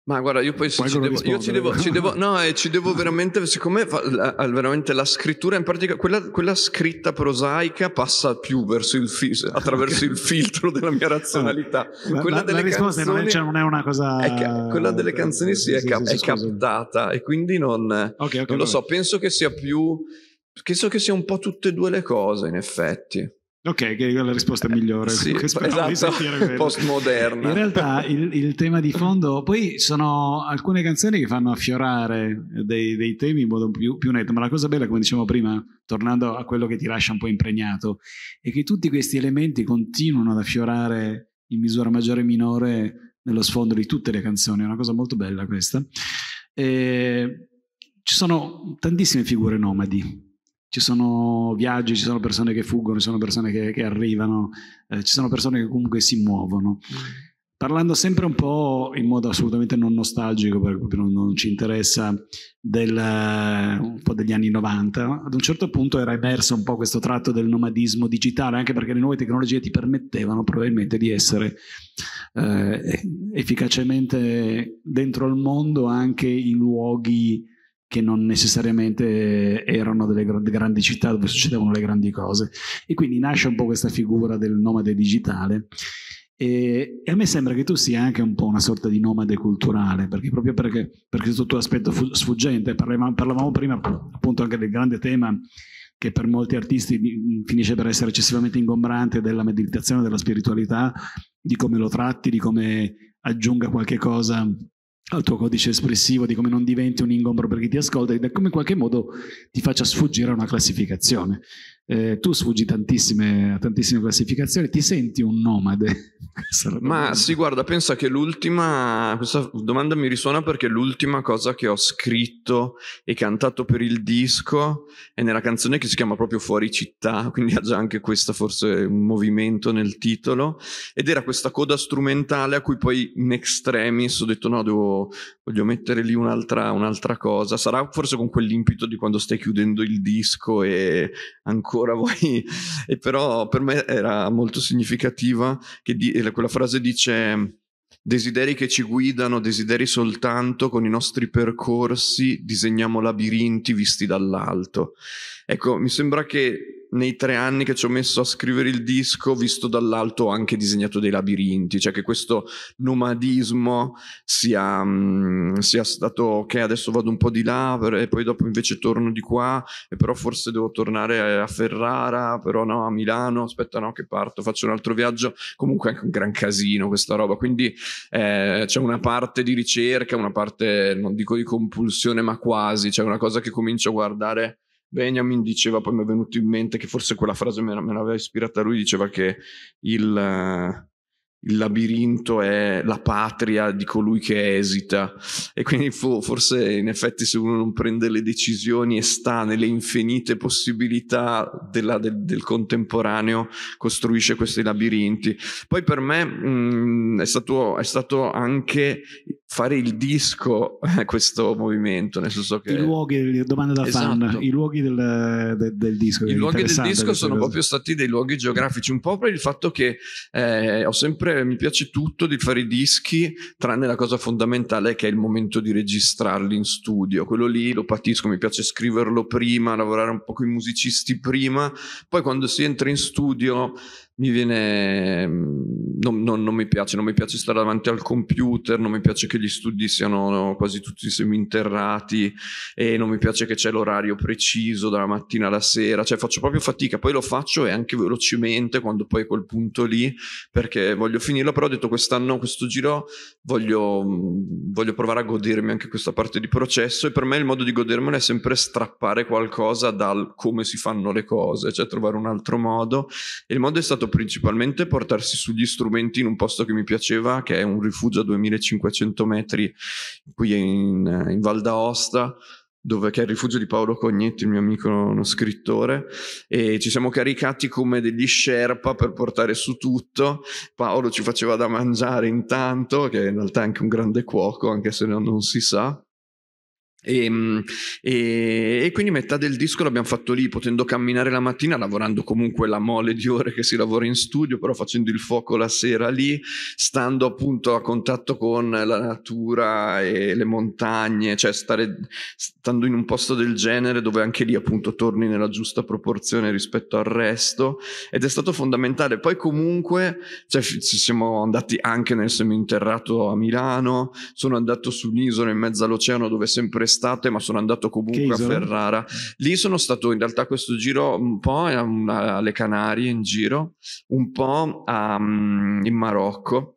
Ma guarda, io poi ci devo, io ci devo, ci devo, *laughs* no, eh, ci devo veramente, siccome la, veramente la scrittura in pratica, quella, quella, scritta prosaica passa più verso il fi- ah, attraverso il filtro della mia razionalità. Ah, quella la, delle la canzoni, non è, cioè, non è, una cosa... È quella delle eh, canzoni sì, è, sì, cap- sì, è captata e quindi non, eh, okay, okay, non lo so, penso che sia più, penso che sia un po' tutte e due le cose in effetti. Ok, che è la risposta eh, migliore. Eh, sì, esatto, *laughs* postmoderna. In realtà il, il, tema di fondo, poi sono alcune canzoni che fanno affiorare dei, dei temi in modo più, più, netto, ma la cosa bella, come dicevamo prima, tornando a quello che ti lascia un po' impregnato, è che tutti questi elementi continuano ad affiorare in misura maggiore e minore nello sfondo di tutte le canzoni, è una cosa molto bella questa. E ci sono tantissime figure nomadi ci sono viaggi, ci sono persone che fuggono, ci sono persone che, che arrivano, eh, ci sono persone che comunque si muovono. Mm. Parlando sempre un po' in modo assolutamente non nostalgico, perché non, non ci interessa, del, eh, un po' degli anni 90, ad un certo punto era emerso un po' questo tratto del nomadismo digitale, anche perché le nuove tecnologie ti permettevano probabilmente di essere eh, efficacemente dentro al mondo anche in luoghi che non necessariamente erano delle grandi città dove succedevano le grandi cose. E quindi nasce un po' questa figura del nomade digitale. E, a me sembra che tu sia anche un po' una sorta di nomade culturale, perché proprio perché, perché questo tuo aspetto sfuggente, parlavamo, parlavamo prima appunto anche del grande tema che per molti artisti finisce per essere eccessivamente ingombrante della meditazione, della spiritualità, di come lo tratti, di come aggiunga qualche cosa al tuo codice espressivo, di come non diventi un ingombro per chi ti ascolta, e come in qualche modo ti faccia sfuggire a una classificazione. Eh, tu sfuggi tantissime, a tantissime classificazioni, ti senti un nomade? *laughs* Ma sì, guarda, pensa che l'ultima, questa domanda mi risuona perché l'ultima cosa che ho scritto e cantato per il disco è nella canzone che si chiama proprio Fuori città, *laughs* quindi ha già anche questo forse un movimento nel titolo, ed era questa coda strumentale a cui poi in extremis ho detto no, devo, voglio mettere lì un'altra, un'altra cosa, sarà forse con quell'impito di quando stai chiudendo il disco e ancora ancora *laughs* vuoi... E però per me era molto significativa che di, eh, quella frase dice desideri che ci guidano, desideri soltanto, con i nostri percorsi disegniamo labirinti visti dall'alto. Ecco, mi sembra che nei tre anni che ci ho messo a scrivere il disco, visto dall'alto, ho anche disegnato dei labirinti, cioè che questo nomadismo sia, mm, sia stato ok, adesso vado un po' di là e poi dopo invece torno di qua, e però forse devo tornare a Ferrara, però no, a Milano, aspetta no che parto, faccio un altro viaggio, comunque è un gran casino questa roba, quindi eh, c'è una parte di ricerca, una parte, non dico di compulsione, ma quasi, c'è cioè una cosa che comincio a guardare Benjamin diceva, poi mi è venuto in mente che forse quella frase me, me l'aveva ispirata lui, diceva che il, eh, il labirinto è la patria di colui che esita e quindi forse in effetti se uno non prende le decisioni e sta nelle infinite possibilità della, del, del, contemporaneo costruisce questi labirinti poi per me mh, mm, è, stato, è stato anche fare il disco *laughs* questo movimento nel senso che i luoghi domanda da esatto. fan i luoghi del, del, del disco i luoghi del disco sono cose. proprio stati dei luoghi geografici un po' per il fatto che eh, ho sempre mi piace tutto di fare i dischi tranne la cosa fondamentale che è il momento di registrarli in studio quello lì lo patisco mi piace scriverlo prima lavorare un po' con i musicisti prima poi quando si entra in studio mi viene... Mm, non, non, non, mi piace, non mi piace stare davanti al computer, non mi piace che gli studi siano quasi tutti seminterrati e non mi piace che c'è l'orario preciso dalla mattina alla sera, cioè faccio proprio fatica, poi lo faccio e anche velocemente quando poi è quel punto lì, perché voglio finirlo, però ho detto quest'anno, questo giro, voglio, mm, voglio provare a godermi anche questa parte di processo e per me il modo di godermelo è sempre strappare qualcosa dal come si fanno le cose, cioè trovare un altro modo e il modo è stato stato principalmente portarsi sugli strumenti in un posto che mi piaceva, che è un rifugio a 2500 metri qui in, in Val d'Aosta, dove, che è il rifugio di Paolo Cognetti, il mio amico, uno scrittore, e ci siamo caricati come degli sherpa per portare su tutto. Paolo ci faceva da mangiare intanto, che in realtà è anche un grande cuoco, anche se non, non si sa. E, ehm, e, e, quindi metà del disco l'abbiamo fatto lì, potendo camminare la mattina, lavorando comunque la mole di ore che si lavora in studio, però facendo il fuoco la sera lì, stando appunto a contatto con la natura e le montagne, cioè stare, stando in un posto del genere dove anche lì appunto torni nella giusta proporzione rispetto al resto ed è stato fondamentale. Poi comunque cioè, ci siamo andati anche nel seminterrato a Milano, sono andato su un'isola in mezzo all'oceano dove sempre quest'estate, ma sono andato comunque a Ferrara. Lì sono stato in realtà questo giro un po' alle Canarie in giro, un po' a, mm, in Marocco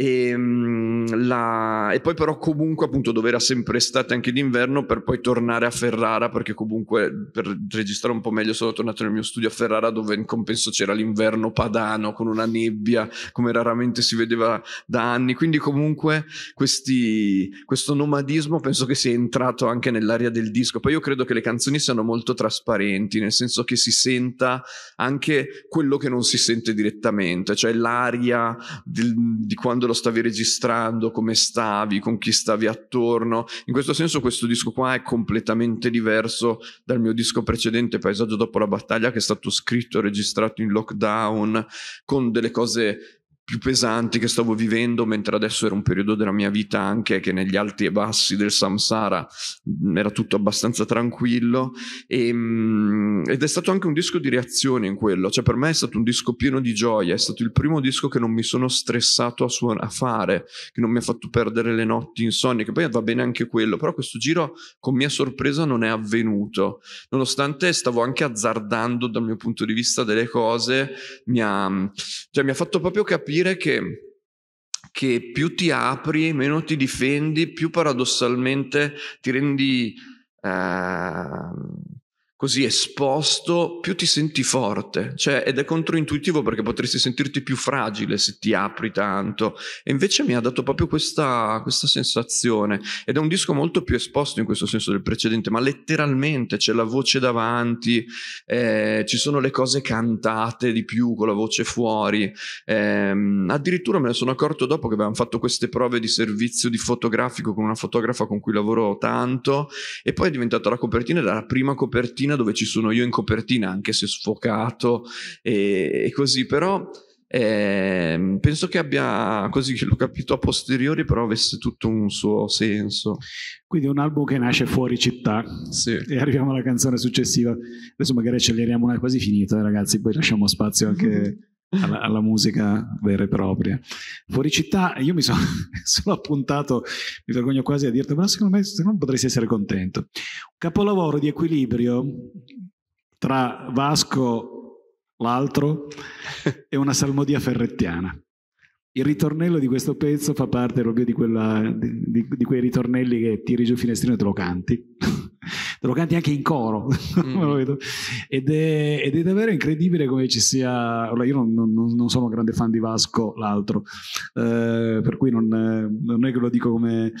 e, ehm, la, e, poi però comunque appunto dove era sempre estate anche d'inverno per poi tornare a Ferrara perché comunque per registrare un po' meglio sono tornato nel mio studio a Ferrara dove in compenso c'era l'inverno padano con una nebbia come raramente si vedeva da anni quindi comunque questi, questo nomadismo penso che sia entrato anche nell'area del disco poi io credo che le canzoni siano molto trasparenti nel senso che si senta anche quello che non si sente direttamente cioè l'aria del, di quando lo stavi registrando, come stavi, con chi stavi attorno. In questo senso questo disco qua è completamente diverso dal mio disco precedente, Paesaggio dopo la battaglia, che è stato scritto e registrato in lockdown, con delle cose più pesanti che stavo vivendo, mentre adesso era un periodo della mia vita anche che negli alti e bassi del Samsara mm, era tutto abbastanza tranquillo e, ehm, ed è stato anche un disco di reazione in quello, cioè per me è stato un disco pieno di gioia, è stato il primo disco che non mi sono stressato a, suon- a fare, che non mi ha fatto perdere le notti insonni, che poi va bene anche quello, però questo giro con mia sorpresa non è avvenuto, nonostante stavo anche azzardando dal mio punto di vista delle cose, mi ha, cioè mi ha fatto proprio capire capire che che più ti apri, meno ti difendi, più paradossalmente ti rendi eh, così esposto, più ti senti forte. Cioè, ed è controintuitivo perché potresti sentirti più fragile se ti apri tanto. E invece mi ha dato proprio questa, questa sensazione. Ed è un disco molto più esposto in questo senso del precedente, ma letteralmente c'è la voce davanti, eh, ci sono le cose cantate di più con la voce fuori. Eh, addirittura me ne sono accorto dopo che avevamo fatto queste prove di servizio di fotografico con una fotografa con cui lavoro tanto. E poi è diventata la copertina, era la prima copertina copertina dove ci sono io in copertina, anche se sfocato e, e così, però eh, penso che abbia, così l'ho capito a posteriori, però avesse tutto un suo senso. Quindi un album che nasce fuori città sì. e arriviamo alla canzone successiva. Adesso magari acceleriamo, una quasi finita eh, ragazzi, poi lasciamo spazio anche alla, alla, musica vera e propria. Fuori città, io mi sono, *laughs* sono appuntato, mi vergogno quasi a dirti, ma secondo me, secondo me potresti essere contento. Un capolavoro di equilibrio tra Vasco l'altro *laughs* e una salmodia ferrettiana il ritornello di questo pezzo fa parte proprio di, quella, di, di, di quei ritornelli che tiri giù il finestrino e te lo canti. *laughs* te lo canti anche in coro. *laughs* Mm. ed, è, ed, è, davvero incredibile come ci sia. Io non, non, non sono un grande fan di Vasco, l'altro, eh, per cui non, non è che lo dico come.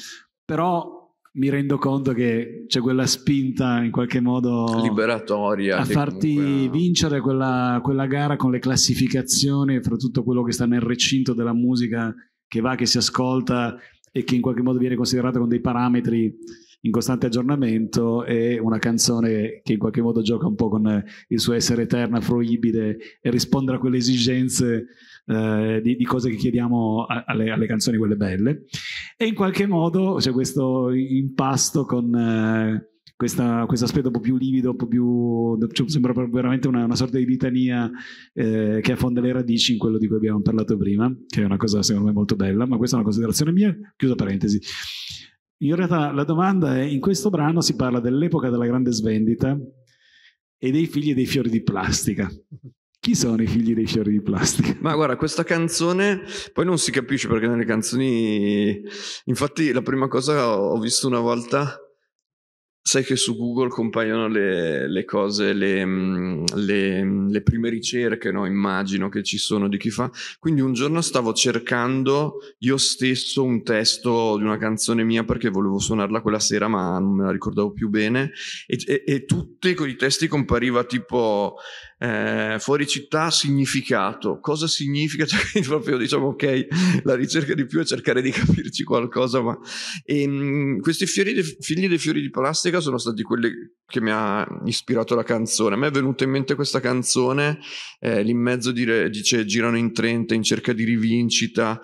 però mi rendo conto che c'è quella spinta in qualche modo liberatoria a farti comunque... vincere quella, quella, gara con le classificazioni fra tutto quello che sta nel recinto della musica che va, che si ascolta e che in qualche modo viene considerata con dei parametri in costante aggiornamento e una canzone che in qualche modo gioca un po' con il suo essere eterna, fruibile e rispondere a quelle esigenze eh, di, di, cose che chiediamo a, alle, alle, canzoni quelle belle e in qualche modo c'è questo impasto con eh, questa, questo aspetto un po' più livido, un po' più. Cioè, sembra veramente una, una, sorta di litania eh, che affonda le radici in quello di cui abbiamo parlato prima, che è una cosa secondo me molto bella, ma questa è una considerazione mia, chiusa parentesi. In realtà la domanda è: in questo brano si parla dell'epoca della grande svendita e dei figli dei fiori di plastica chi sono i figli dei fiori di plastica? Ma guarda, questa canzone poi non si capisce perché nelle canzoni... Infatti la prima cosa ho visto una volta sai che su Google compaiono le, le cose, le, mm, le, le, prime ricerche, no? immagino che ci sono di chi fa. Quindi un giorno stavo cercando io stesso un testo di una canzone mia perché volevo suonarla quella sera, ma non me la ricordavo più bene. E, e, e tutti quei testi compariva tipo eh, fuori città significato, cosa significa? *laughs* Cioè, proprio diciamo ok, la ricerca di più è cercare di capirci qualcosa, ma e, ehm, mh, questi fiori de, figli dei fiori di plastica sono stati quelli che mi ha ispirato la canzone. A me è venuta in mente questa canzone, eh, lì in mezzo dire, dice girano in Trenta in cerca di rivincita.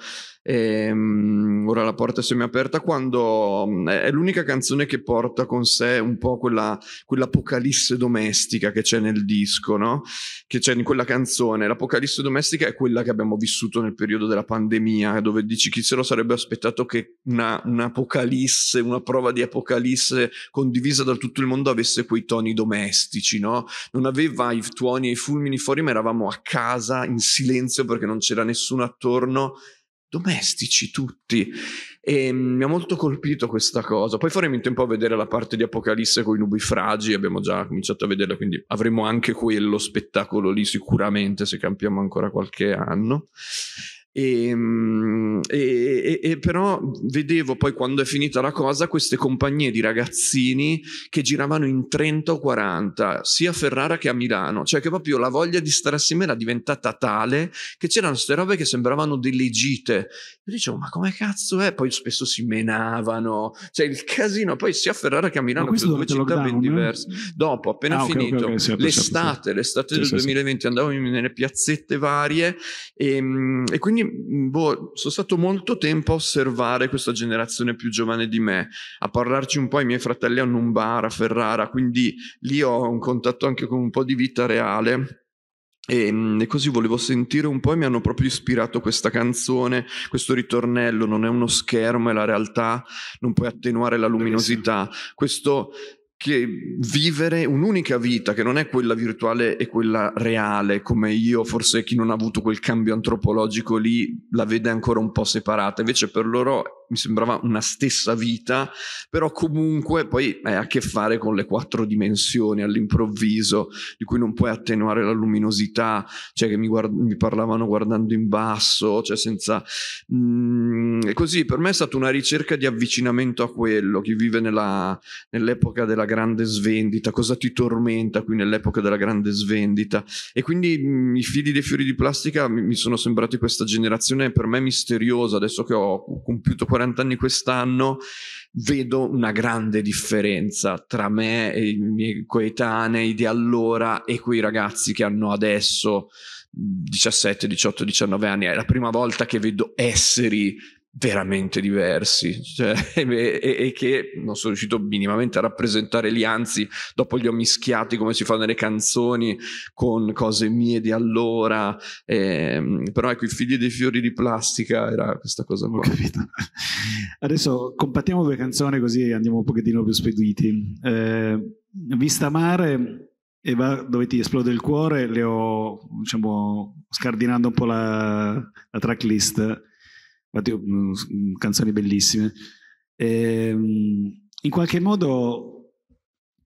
E, um, ora la porta semiaperta quando um, è l'unica canzone che porta con sé un po' quella, quell'apocalisse domestica che c'è nel disco, no? Che c'è in quella canzone. L'apocalisse domestica è quella che abbiamo vissuto nel periodo della pandemia, dove dici chi se lo sarebbe aspettato che una, un'apocalisse, una prova di apocalisse condivisa da tutto il mondo avesse quei toni domestici, no? Non aveva i tuoni e i fulmini fuori, ma eravamo a casa in silenzio perché non c'era nessuno attorno domestici tutti. E mm, mi ha molto colpito questa cosa. Poi faremo in tempo a vedere la parte di Apocalisse con i nubifragi, abbiamo già cominciato a vederla, quindi avremo anche quello spettacolo lì sicuramente se campiamo ancora qualche anno. Ehm, e, e, e, però vedevo poi quando è finita la cosa queste compagnie di ragazzini che giravano in 30 o 40 sia a Ferrara che a Milano cioè che proprio la voglia di stare assieme era diventata tale che c'erano queste robe che sembravano delle gite io dicevo ma come cazzo è poi spesso si menavano cioè il casino poi sia a Ferrara che a Milano sono due città lockdown, ben eh? diverse eh? dopo appena ah, finito okay, okay, okay. l'estate l'estate del 2020 andavo nelle piazzette varie e, ehm, e quindi Mm, boh, sono stato molto tempo a osservare questa generazione più giovane di me, a parlarci un po'. I miei fratelli hanno un bar a Ferrara, quindi lì ho un contatto anche con un po' di vita reale. Ehm, e, così volevo sentire un po' e mi hanno proprio ispirato questa canzone, questo ritornello, non è uno schermo, è la realtà, non puoi attenuare la luminosità, questo che vivere un'unica vita che non è quella virtuale e quella reale, come io, forse chi non ha avuto quel cambio antropologico lì la vede ancora un po' separata, invece per loro mi sembrava una stessa vita, però comunque poi hai a che fare con le quattro dimensioni all'improvviso, di cui non puoi attenuare la luminosità, cioè che mi, guard- mi parlavano guardando in basso, cioè senza... Mm, e così per me è stata una ricerca di avvicinamento a quello, chi vive nella, nell'epoca della grande svendita, cosa ti tormenta qui nell'epoca della grande svendita. E quindi mm, i fili dei fiori di plastica mi, mi sono sembrati questa generazione per me misteriosa, adesso che ho compiuto 40 anni quest'anno, vedo una grande differenza tra me e i miei coetanei di allora e quei ragazzi che hanno adesso 17, 18, 19 anni. È la prima volta che vedo esseri veramente diversi cioè, *laughs* e, e, che non sono riuscito minimamente a rappresentare lì anzi dopo li ho mischiati come si fa nelle canzoni con cose mie di allora ehm, però ecco i figli dei fiori di plastica era questa cosa qua adesso compattiamo due canzoni così andiamo un pochettino più spediti eh, Vista Mare e va, dove ti esplode il cuore le ho diciamo scardinando un po' la, la tracklist infatti, mm, mm, canzoni bellissime. E, ehm, in qualche modo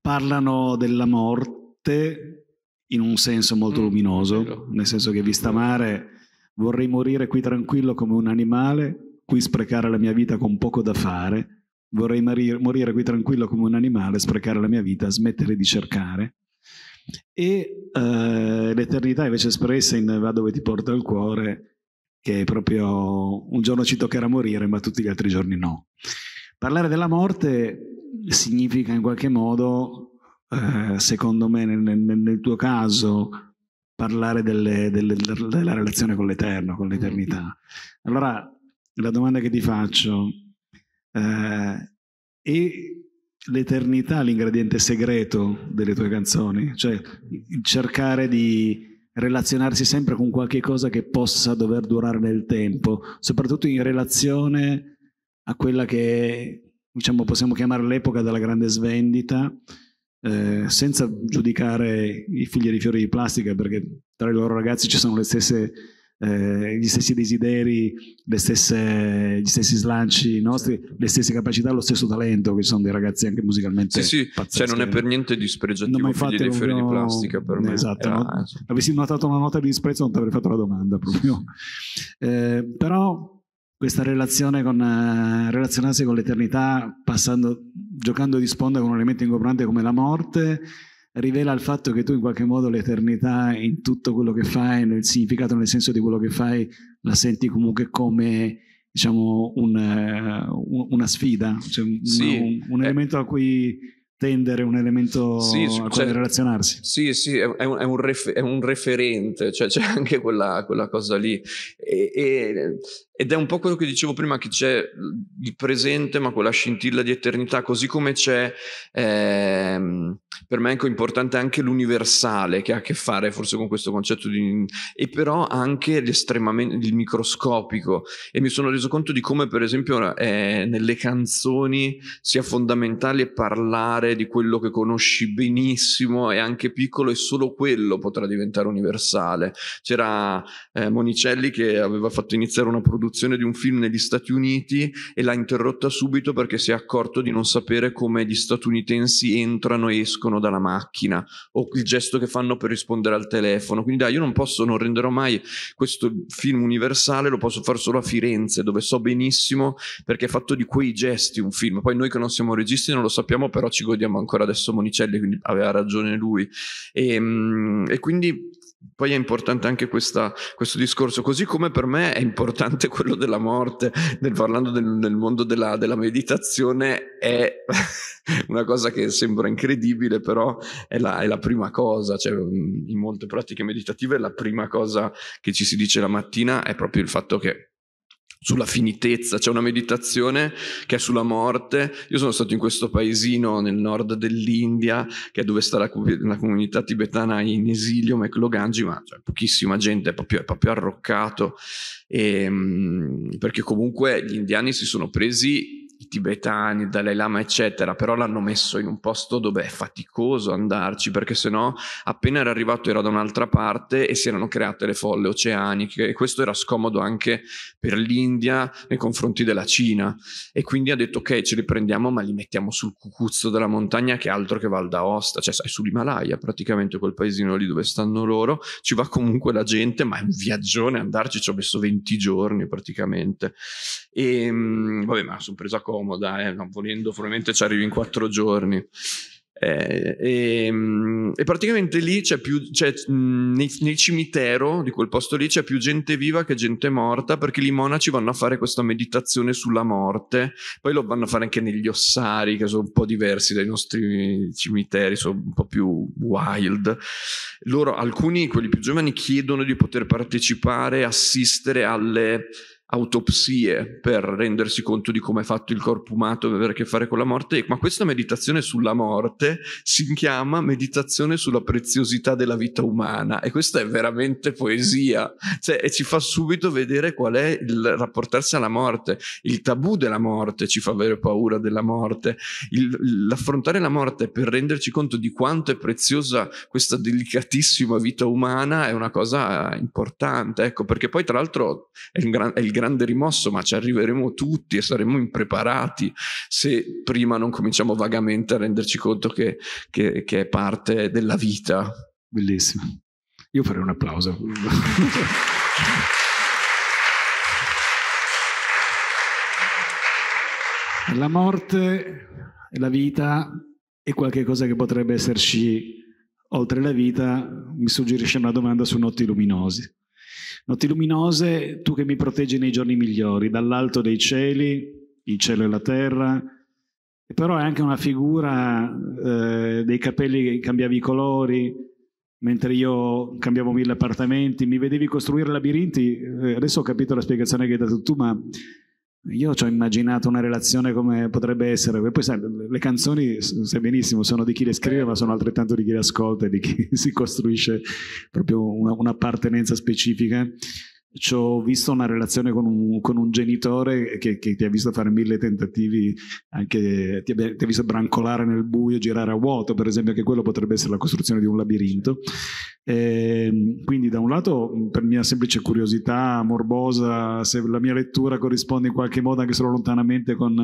parlano della morte in un senso molto mm, luminoso, nel senso che vista mare vorrei morire qui tranquillo come un animale, qui sprecare la mia vita con poco da fare, vorrei marir, morire qui tranquillo come un animale, sprecare la mia vita, smettere di cercare. E eh, l'eternità invece espressa in Va dove ti porta il cuore che proprio un giorno ci toccherà morire, ma tutti gli altri giorni no. Parlare della morte significa in qualche modo, eh, secondo me, nel, nel, nel, tuo caso, parlare delle, delle, della relazione con l'Eterno, con l'eternità. Mm-hmm. Allora, la domanda che ti faccio eh, è l'eternità l'ingrediente segreto delle tue canzoni? Cioè, cercare di relazionarsi sempre con qualche cosa che possa dover durare nel tempo, soprattutto in relazione a quella che diciamo, possiamo chiamare l'epoca della grande svendita, eh, senza giudicare i figli di fiori di plastica, perché tra i loro ragazzi ci sono le stesse eh, gli stessi desideri, stesse, gli stessi slanci nostri, le stesse capacità, lo stesso talento, che sono dei ragazzi anche musicalmente. Sì, sì, pazzeschi. cioè non è per niente dispregiativo no, figli dei ferri di plastica per me. Esatto, Era... Eh, no, eh, avessi notato una nota di disprezzo non ti avrei fatto la domanda proprio. Eh, però questa relazione con relazionarsi con l'eternità passando, giocando di sponda con un elemento ingombrante come la morte rivela il fatto che tu in qualche modo l'eternità in tutto quello che fai, nel significato, nel senso di quello che fai, la senti comunque come diciamo un, eh, una sfida, cioè sì, un, un, eh. elemento eh, a cui tendere, un elemento sì, a cui cioè, relazionarsi. Sì, sì, è un, è un, refer- è un referente, cioè c'è anche quella, quella cosa lì. E, e, ed è un po' quello che dicevo prima, che c'è il presente, ma quella scintilla di eternità, così come c'è, ehm, per me è importante anche l'universale, che ha a che fare forse con questo concetto di... e però anche l'estremamente, il microscopico. E mi sono reso conto di come, per esempio, eh, nelle canzoni sia fondamentale parlare di quello che conosci benissimo e anche piccolo, e solo quello potrà diventare universale. C'era eh, Monicelli che aveva fatto iniziare una produzione produzione di un film negli Stati Uniti e l'ha interrotta subito perché si è accorto di non sapere come gli statunitensi entrano e escono dalla macchina o il gesto che fanno per rispondere al telefono. Quindi dai, io non posso, non renderò mai questo film universale, lo posso fare solo a Firenze, dove so benissimo perché è fatto di quei gesti un film. Poi noi che non siamo registi non lo sappiamo, però ci godiamo ancora adesso Monicelli, quindi aveva ragione lui. E, ehm, e quindi poi è importante anche questa, questo discorso, così come per me è importante *laughs* quello della morte, nel, parlando del, nel mondo della, della, meditazione è *laughs* una cosa che sembra incredibile, però è la, è la, prima cosa, cioè mm, in molte pratiche meditative la prima cosa che ci si dice la mattina è proprio il fatto che sulla finitezza, c'è una meditazione che è sulla morte. Io sono stato in questo paesino nel nord dell'India, che è dove sta la, la comunità tibetana in esilio, Mekloganji, ma cioè, pochissima gente, è proprio, è proprio arroccato, e, ehm, perché comunque gli indiani si sono presi tibetani, Dalai Lama, eccetera, però l'hanno messo in un posto dove è faticoso andarci, perché sennò appena era arrivato era da un'altra parte e si erano create le folle oceaniche e questo era scomodo anche per l'India nei confronti della Cina. E quindi ha detto ok, ce li prendiamo, ma li mettiamo sul cucuzzo della montagna che è altro che Val d'Aosta, cioè sai, sull'Himalaya praticamente quel paesino lì dove stanno loro, ci va comunque la gente, ma è un viaggione andarci, ci ho messo 20 giorni praticamente. E, ehm, vabbè, ma sono presa comoda, eh, non volendo, probabilmente ci arrivi in quattro giorni. Eh, e, ehm, e, praticamente lì c'è più, c'è, nel, nel, cimitero di quel posto lì c'è più gente viva che gente morta perché i monaci vanno a fare questa meditazione sulla morte, poi lo vanno a fare anche negli ossari che sono un po' diversi dai nostri cimiteri, sono un po' più wild. Loro, alcuni, quelli più giovani, chiedono di poter partecipare, assistere alle autopsie per rendersi conto di come è fatto il corpo umano e avere a che fare con la morte, ma questa meditazione sulla morte si chiama meditazione sulla preziosità della vita umana e questa è veramente poesia, cioè, e ci fa subito vedere qual è il rapportarsi alla morte, il tabù della morte ci fa avere paura della morte, il, l'affrontare la morte per renderci conto di quanto è preziosa questa delicatissima vita umana è una cosa importante, ecco, perché poi tra l'altro è il, gran, è il grande rimosso, ma ci arriveremo tutti e saremo impreparati se prima non cominciamo vagamente a renderci conto che, che, che è parte della vita. Bellissimo. Io farei un applauso. *laughs* la morte, la vita e qualche cosa che potrebbe esserci oltre la vita mi suggerisce una domanda su Notti Luminosi. Notti luminose, tu che mi proteggi nei giorni migliori, dall'alto dei cieli, il cielo e la terra, però è anche una figura eh, dei capelli che cambiavi i colori, mentre io cambiavo mille appartamenti, mi vedevi costruire labirinti, eh, adesso ho capito la spiegazione che hai dato tu, ma io ci ho immaginato una relazione come potrebbe essere, poi sai, le canzoni, sai benissimo, sono di chi le scrive, ma sono altrettanto di chi le ascolta e di chi *laughs* si costruisce proprio una, un'appartenenza specifica ci ho visto una relazione con un, con un genitore che, che, ti ha visto fare mille tentativi, anche, ti, ha, ti, ha, visto brancolare nel buio, girare a vuoto, per esempio, che quello potrebbe essere la costruzione di un labirinto. E, ehm, quindi da un lato, per mia semplice curiosità morbosa, se la mia lettura corrisponde in qualche modo anche solo lontanamente con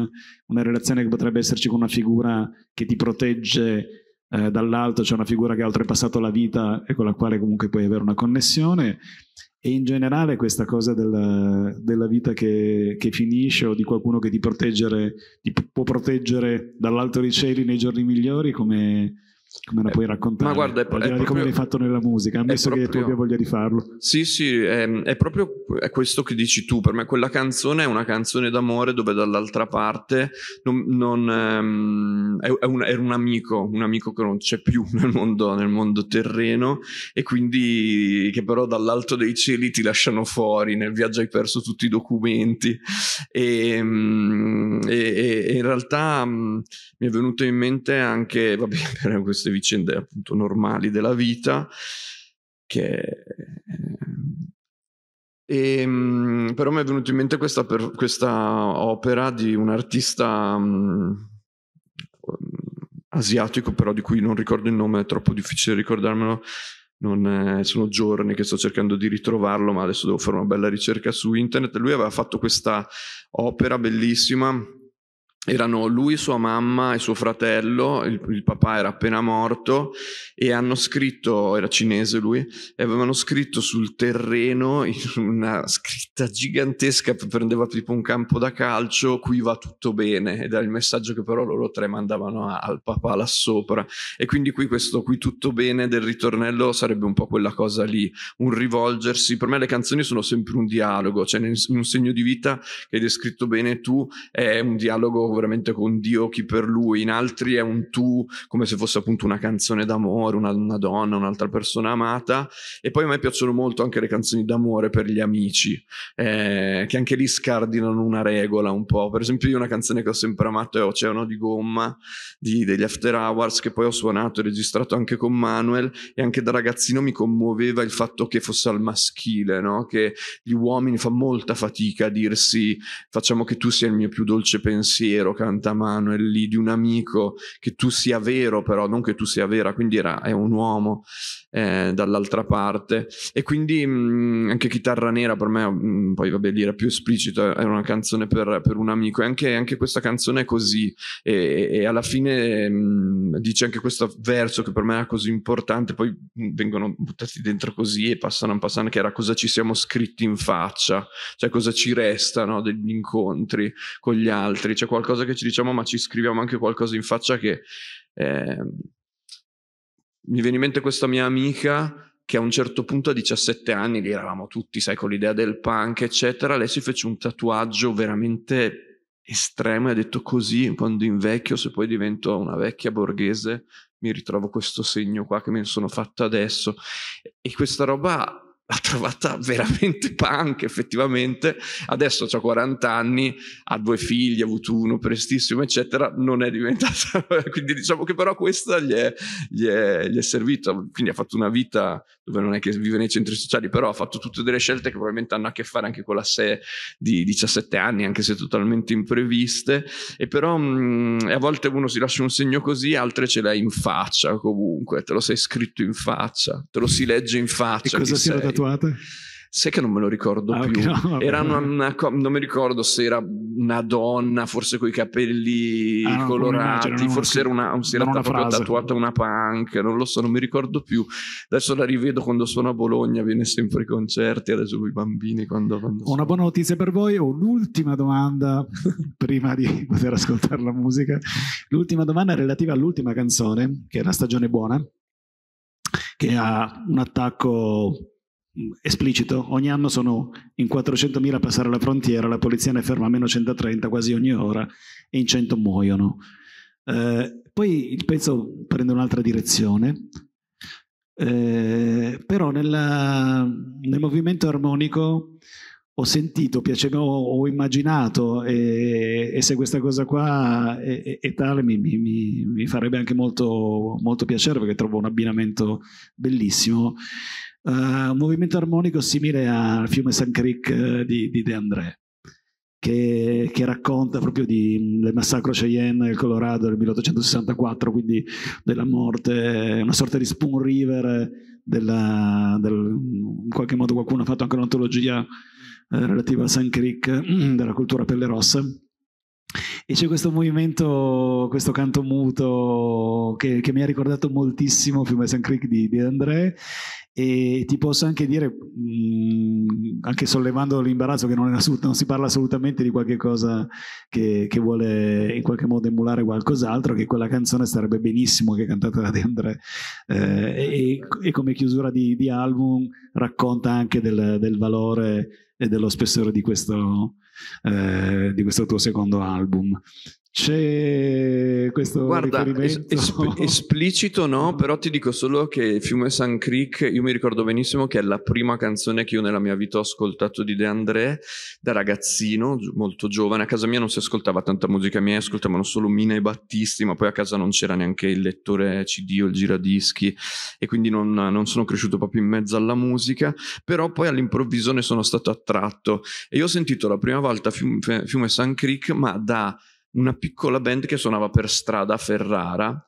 una relazione che potrebbe esserci con una figura che ti protegge eh, dall'alto, c'è cioè una figura che ha oltrepassato la vita e con la quale comunque puoi avere una connessione e in generale questa cosa della, della vita che, che, finisce o di qualcuno che ti, ti può proteggere dall'alto dei cieli nei giorni migliori, come, come la eh, puoi raccontare? Ma guarda, è, è, è di come l'hai fatto nella musica, ammesso proprio, che tu abbia voglia di farlo. Sì, sì, è, ehm, è proprio è questo che dici tu. Per me quella canzone è una canzone d'amore dove dall'altra parte non, non, ehm, è, un, era un amico, un amico che non c'è più *laughs* nel mondo, nel mondo terreno e quindi che però dall'alto dei cieli ti lasciano fuori, nel viaggio hai perso tutti i documenti ehm, e, e, e in realtà mm, mi è venuto in mente anche, *laughs* vabbè, per questo queste vicende appunto normali della vita che e, eh, ehm, ehm, però mi è venuta in mente questa, per, questa, opera di un artista um, asiatico, però di cui non ricordo il nome, è troppo difficile ricordarmelo. Non, eh, sono giorni che sto cercando di ritrovarlo, ma adesso devo fare una bella ricerca su internet. Lui aveva fatto questa opera bellissima erano lui, sua mamma e suo fratello, il, il, papà era appena morto e hanno scritto, era cinese lui, e avevano scritto sul terreno in una scritta gigantesca, prendeva tipo un campo da calcio, qui va tutto bene, ed era il messaggio che però loro tre mandavano al papà là sopra. E quindi qui questo qui tutto bene del ritornello sarebbe un po' quella cosa lì, un rivolgersi, per me le canzoni sono sempre un dialogo, cioè un segno di vita che hai descritto bene tu è un dialogo veramente con Dio chi per lui, in altri è un tu, come se fosse appunto una canzone d'amore, una, una donna, un'altra persona amata. E poi a me piacciono molto anche le canzoni d'amore per gli amici, eh, che anche lì scardinano una regola un po'. Per esempio, io una canzone che ho sempre amato è Oceano di Gomma di, degli After Hours, che poi ho suonato e registrato anche con Manuel. E anche da ragazzino mi commuoveva il fatto che fosse al maschile, no? che gli uomini fa molta fatica a dirsi facciamo che tu sia il mio più dolce pensiero vero Cantamano lì di un amico che tu sia vero però non che tu sia vera quindi era, è un uomo eh, dall'altra parte. E quindi mh, mm, anche Chitarra Nera per me, mh, mm, poi vabbè, lì era più esplicito, era eh, una canzone per, per un amico. E anche, anche, questa canzone è così. E, e alla fine mh, mm, dice anche questo verso che per me era così importante, poi vengono buttati dentro così e passano, passano, che era cosa ci siamo scritti in faccia, cioè cosa ci resta no, degli incontri con gli altri. C'è qualcosa che ci diciamo, ma ci scriviamo anche qualcosa in faccia che... Eh, mi viene in mente questa mia amica che a un certo punto a 17 anni, lì eravamo tutti, sai, con l'idea del punk, eccetera, lei si fece un tatuaggio veramente estremo e ha detto così, quando invecchio, se poi divento una vecchia borghese, mi ritrovo questo segno qua che me ne sono fatto adesso. E questa roba l'ha trovata veramente punk effettivamente adesso ha 40 anni ha due figli ha avuto uno prestissimo eccetera non è diventata *laughs* quindi diciamo che però questa gli è, gli è, gli è servita quindi ha fatto una vita dove non è che vive nei centri sociali, però ha fatto tutte delle scelte che probabilmente hanno a che fare anche con la sé di 17 anni, anche se totalmente impreviste, e però mh, a volte uno si lascia un segno così, altre ce l'hai in faccia comunque, te lo sei scritto in faccia, te lo si legge in faccia. E cosa si era tatuata? Sai che non me lo ricordo ah, più. no, era una, una, non mi ricordo se era una donna, forse coi capelli ah, colorati, forse era una, si era proprio tatuata una punk, non lo so, non mi ricordo più. Adesso la rivedo quando sono a Bologna, viene sempre ai concerti, adesso con i bambini. Quando, quando una sono... buona notizia per voi, ho un'ultima domanda *laughs* prima di poter ascoltare la musica. L'ultima domanda è relativa all'ultima canzone, che è La stagione buona, che ha un attacco esplicito, ogni anno sono in 400.000 a passare la frontiera, la polizia ne ferma meno 130 quasi ogni ora e in 100 muoiono. Eh, poi il pezzo prende un'altra direzione, eh, però nella, nel movimento armonico ho sentito, piaceva, ho, immaginato e, e, se questa cosa qua è, è tale mi, mi, mi, farebbe anche molto, molto piacere perché trovo un abbinamento bellissimo. Eh, un movimento armonico simile al fiume San Creek eh, di, di De André, che, che racconta proprio di, del mm, massacro Cheyenne del Colorado del 1864, quindi della morte, una sorta di Spoon River, della, del, in qualche modo qualcuno ha fatto anche un'antologia eh, relativa a San Creek *clears throat* della cultura pelle rossa. E c'è questo movimento, questo canto muto che, che mi ha ricordato moltissimo il Fiume San Creek di, di André e ti posso anche dire, mh, mhmm, anche sollevando l'imbarazzo, che non, assolut- non, si parla assolutamente di qualche cosa che, che, vuole in qualche modo emulare qualcos'altro, che quella canzone sarebbe benissimo che è cantata da De André eh, e, e, come chiusura di, di, album racconta anche del, del valore e dello spessore di questo, eh, di questo tuo secondo album. C'è questo Guarda, riferimento? Es- *laughs* esplicito no, però ti dico solo che Fiume San Creek, io mi ricordo benissimo che è la prima canzone che io nella mia vita ho ascoltato di De André da ragazzino, molto giovane. A casa mia non si ascoltava tanta musica mia, ascoltavano solo Mina e Battisti, ma poi a casa non c'era neanche il lettore CD o il giradischi e quindi non, non sono cresciuto proprio in mezzo alla musica, però poi all'improvviso ne sono stato attratto e io ho sentito la prima volta Fiume, Fiume San Creek, ma da una piccola band che suonava per strada a Ferrara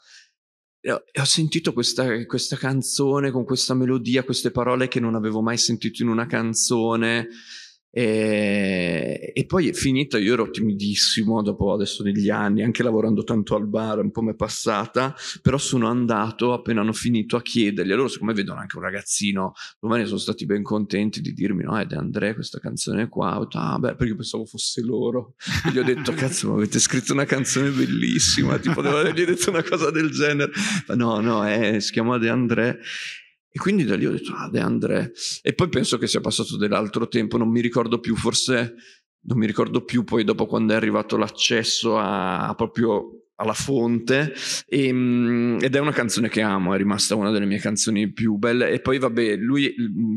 e ho, e ho sentito questa, questa canzone con questa melodia, queste parole che non avevo mai sentito in una canzone e, eh, e poi è finita, io ero timidissimo dopo adesso degli anni, anche lavorando tanto al bar, un po' mi è passata, però sono andato appena hanno finito a chiedergli. allora siccome vedono anche un ragazzino, domani sono stati ben contenti di dirmi: No, è De André questa canzone qua. Detto, ah, beh, perché pensavo fosse loro. E gli ho detto: Cazzo, ma avete scritto una canzone bellissima. Tipo, devo avergli detto una cosa del genere. Ma no, no, è, eh, si chiama De André. E quindi da lì ho detto, ah, De André. E poi penso che sia passato dell'altro tempo, non mi ricordo più, forse non mi ricordo più poi dopo quando è arrivato l'accesso a, a proprio alla fonte e, ehm, ed è una canzone che amo, è rimasta una delle mie canzoni più belle e poi vabbè lui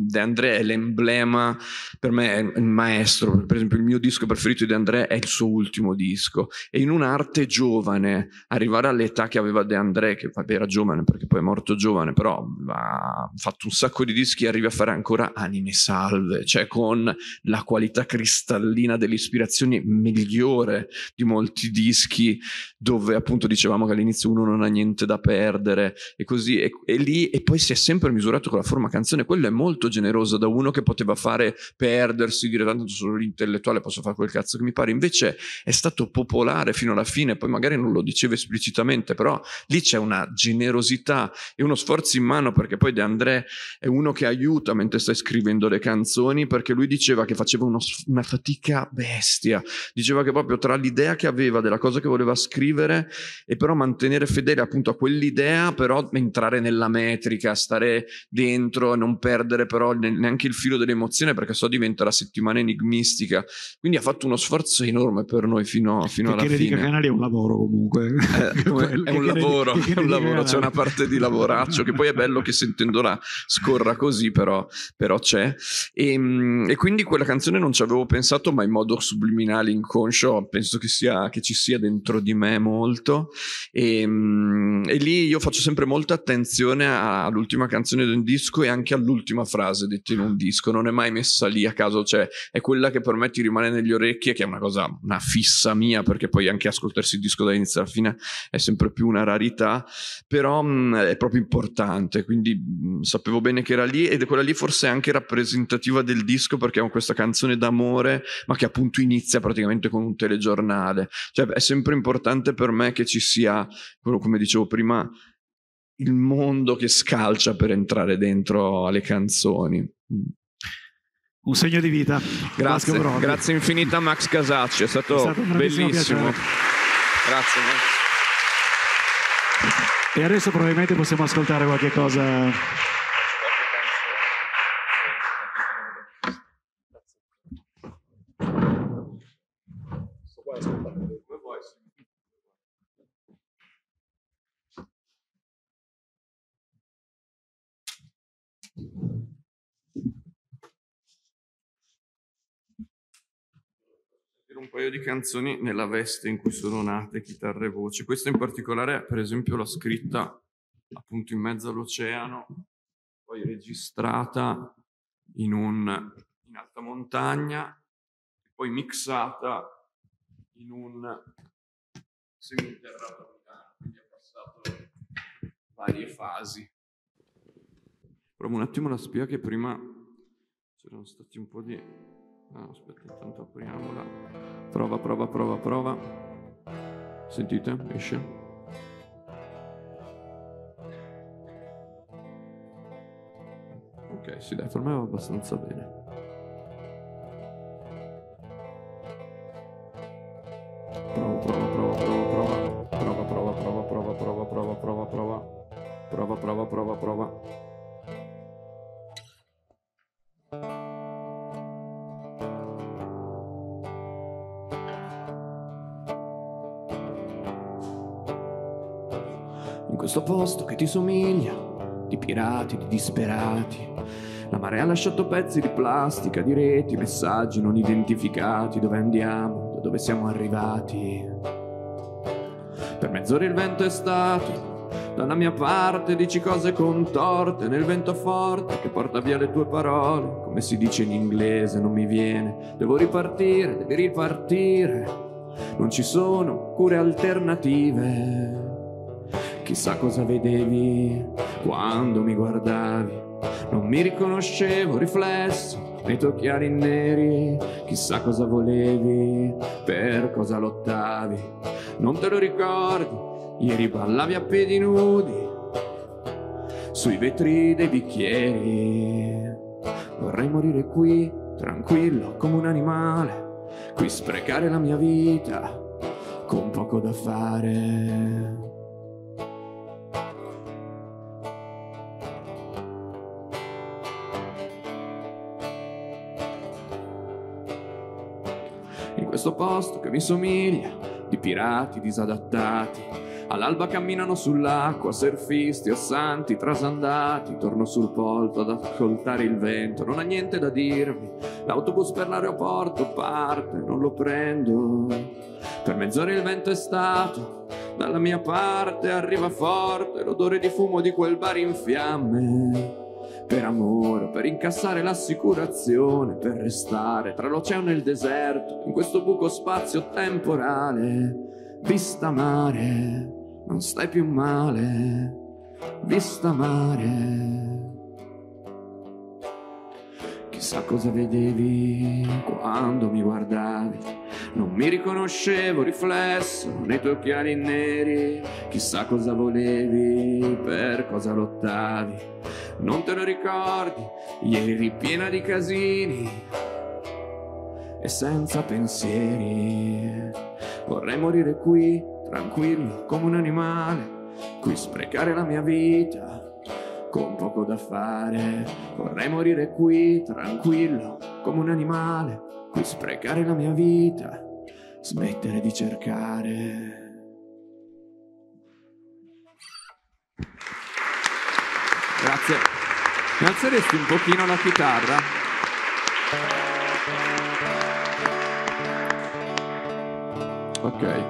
De André è l'emblema per me è il maestro per esempio il mio disco preferito di De André è il suo ultimo disco e in un'arte giovane arrivare all'età che aveva De André che vabbè era giovane perché poi è morto giovane però ha fatto un sacco di dischi e arriva a fare ancora anime salve cioè con la qualità cristallina delle ispirazioni migliore di molti dischi dove dove appunto dicevamo che all'inizio uno non ha niente da perdere e così e, e lì e poi si è sempre misurato con la forma canzone quello è molto generoso da uno che poteva fare perdersi dire tanto sono l'intellettuale posso fare quel cazzo che mi pare invece è stato popolare fino alla fine poi magari non lo diceva esplicitamente però lì c'è una generosità e uno sforzo in mano perché poi De André è uno che aiuta mentre stai scrivendo le canzoni perché lui diceva che faceva uno, una fatica bestia diceva che proprio tra l'idea che aveva della cosa che voleva scrivere e però mantenere fedele appunto a quell'idea, però entrare nella metrica, stare dentro, non perdere però neanche il filo dell'emozione, perché so diventa la settimana enigmistica. Quindi ha fatto uno sforzo enorme per noi fino, fino alla fine. Perché Canali è un lavoro comunque. Eh, *laughs* è, un lavoro, è un lavoro, c'è una parte di lavoraccio che poi è bello che sentendola scorra così, però, però c'è. E, ehm, e quindi quella canzone non ci avevo pensato, ma in modo subliminale, inconscio, penso che, sia, che ci sia dentro di me molto molto e, ehm, e lì io faccio sempre molta attenzione all'ultima canzone di un disco e anche all'ultima frase detta in un disco, non è mai messa lì a caso, cioè è quella che per me ti rimane negli orecchi che è una cosa, una fissa mia, perché poi anche ascoltarsi il disco da inizio alla fine è sempre più una rarità, però mh, mm, è proprio importante, quindi mh, mm, sapevo bene che era lì ed è quella lì forse anche rappresentativa del disco perché è questa canzone d'amore, ma che appunto inizia praticamente con un telegiornale, cioè è sempre importante per me non che ci sia, come dicevo prima, il mondo che scalcia per entrare dentro alle canzoni. Mm. Un segno di vita. Grazie, grazie infinita Max Casacci, è stato, è stato bellissimo. Piacere. Grazie. Max. E adesso probabilmente possiamo ascoltare qualche cosa. Questo qua paio di canzoni nella veste in cui sono nate chitarre e voci. Questa in particolare, per esempio, l'ho scritta appunto in mezzo all'oceano, poi registrata in, un, in alta montagna, poi mixata in un seminterrato quindi ha passato varie fasi. Provo un attimo la spia che prima c'erano stati un po' di No, aspetta, intanto apriamola. Prova, prova, prova, prova. Sentite, esce. Ok, sì, dai, per me va abbastanza bene. stesso posto che ti somiglia, di pirati, di disperati. La marea ha lasciato pezzi di plastica, di reti, messaggi non identificati, dove andiamo, da dove siamo arrivati. Per mezz'ora il vento è stato, dalla mia parte dici cose contorte nel vento forte che porta via le tue parole. Come si dice in inglese, non mi viene. Devo ripartire, devi ripartire. Non ci sono cure alternative. Chissà cosa vedevi quando mi guardavi. Non mi riconoscevo riflesso nei tuoi occhiali neri. Chissà cosa volevi, per cosa lottavi. Non te lo ricordi, ieri ballavi a piedi nudi sui vetri dei bicchieri. Vorrei morire qui, tranquillo come un animale. Qui sprecare la mia vita con poco da fare. questo posto che mi somiglia, di pirati disadattati. All'alba camminano sull'acqua, surfisti o santi trasandati. Torno sul polto ad ascoltare il vento, non ha niente da dirmi. L'autobus per l'aeroporto parte, non lo prendo. Per mezz'ora il vento è stato, dalla mia parte arriva forte l'odore di fumo di quel bar in fiamme per amore, per incassare l'assicurazione, per restare tra l'oceano e il deserto, in questo buco spazio-temporale, vista mare, non stai più male, vista mare. Chissà cosa vedevi quando mi guardavi. Non mi riconoscevo riflesso nei tuoi occhiali neri, chissà cosa volevi, per cosa lottavi non te lo ricordi, ieri piena di casini e senza pensieri. Vorrei morire qui, tranquillo come un animale, qui sprecare la mia vita con poco da fare. Vorrei morire qui, tranquillo come un animale, qui sprecare la mia vita, smettere di cercare. Grazie. Mi alzeresti un pochino la chitarra? Ok.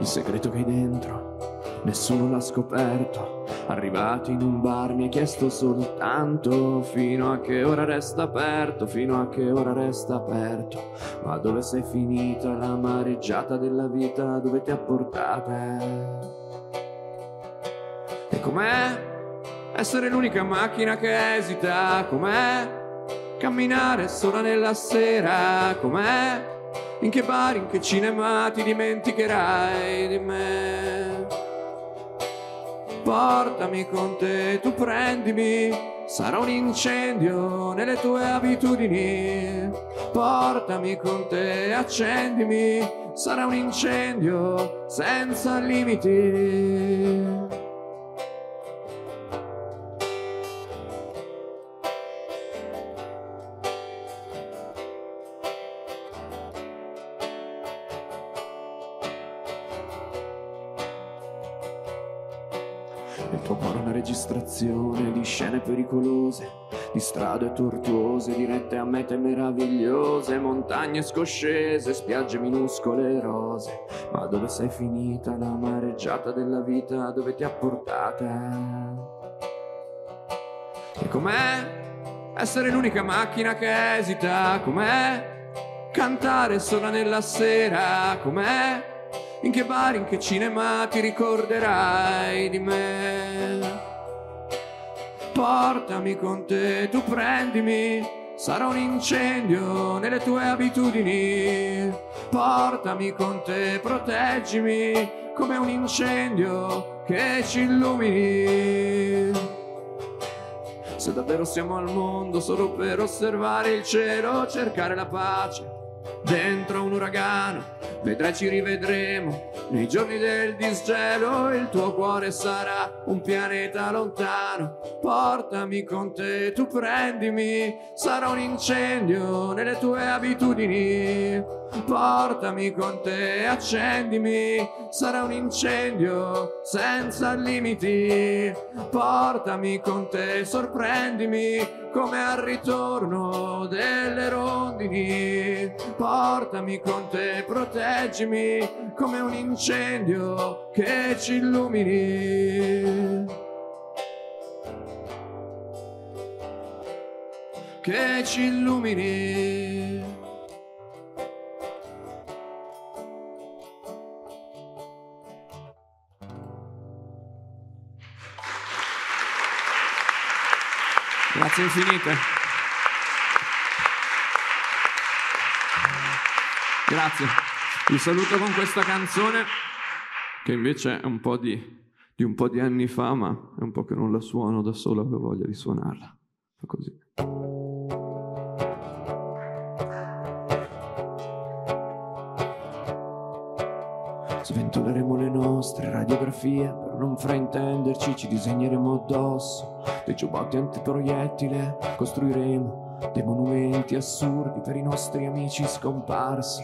Il segreto che hai dentro, nessuno l'ha scoperto. Arrivato in un bar mi ha chiesto soltanto fino a che ora resta aperto, fino a che ora resta aperto. Ma dove sei finita la mareggiata della vita, dove ti ha portata? E com'è essere l'unica macchina che esita? Com'è camminare sola nella sera? Com'è? In che bar, in che cinema ti dimenticherai di me? Portami con te, tu prendimi, sarà un incendio nelle tue abitudini. Portami con te, accendimi, sarà un incendio senza limiti. sensazione di scene pericolose, di strade tortuose, dirette a mete meravigliose, montagne scoscese, spiagge minuscole rose. Ma dove sei finita la mareggiata della vita? Dove ti ha portata? E com'è essere l'unica macchina che esita? Com'è cantare sola nella sera? Com'è? In che bar, in che cinema ti ricorderai di me? Portami con te, tu prendimi. Sarò un incendio nelle tue abitudini. Portami con te, proteggimi come un incendio che ci illumini. Se davvero siamo al mondo solo per osservare il cielo, cercare la pace dentro un uragano. Vedrai ci rivedremo nei giorni del disgelo, il tuo cuore sarà un pianeta lontano. Portami con te, tu prendimi, sarà un incendio nelle tue abitudini portami con te, accendimi, sarà un incendio senza limiti, portami con te, sorprendimi come al ritorno delle rondini, portami con te, proteggimi come un incendio che ci illumini. Che ci illumini. Grazie infinite. Grazie. Vi saluto con questa canzone che invece è un po' di, di un po' di anni fa, ma è un po' che non la suono da solo, avevo voglia di suonarla. Fa così. Sventoleremo le nostre radiografie per non fraintenderci, ci disegneremo addosso dei giubbotti antiproiettile, costruiremo dei monumenti assurdi per i nostri amici scomparsi.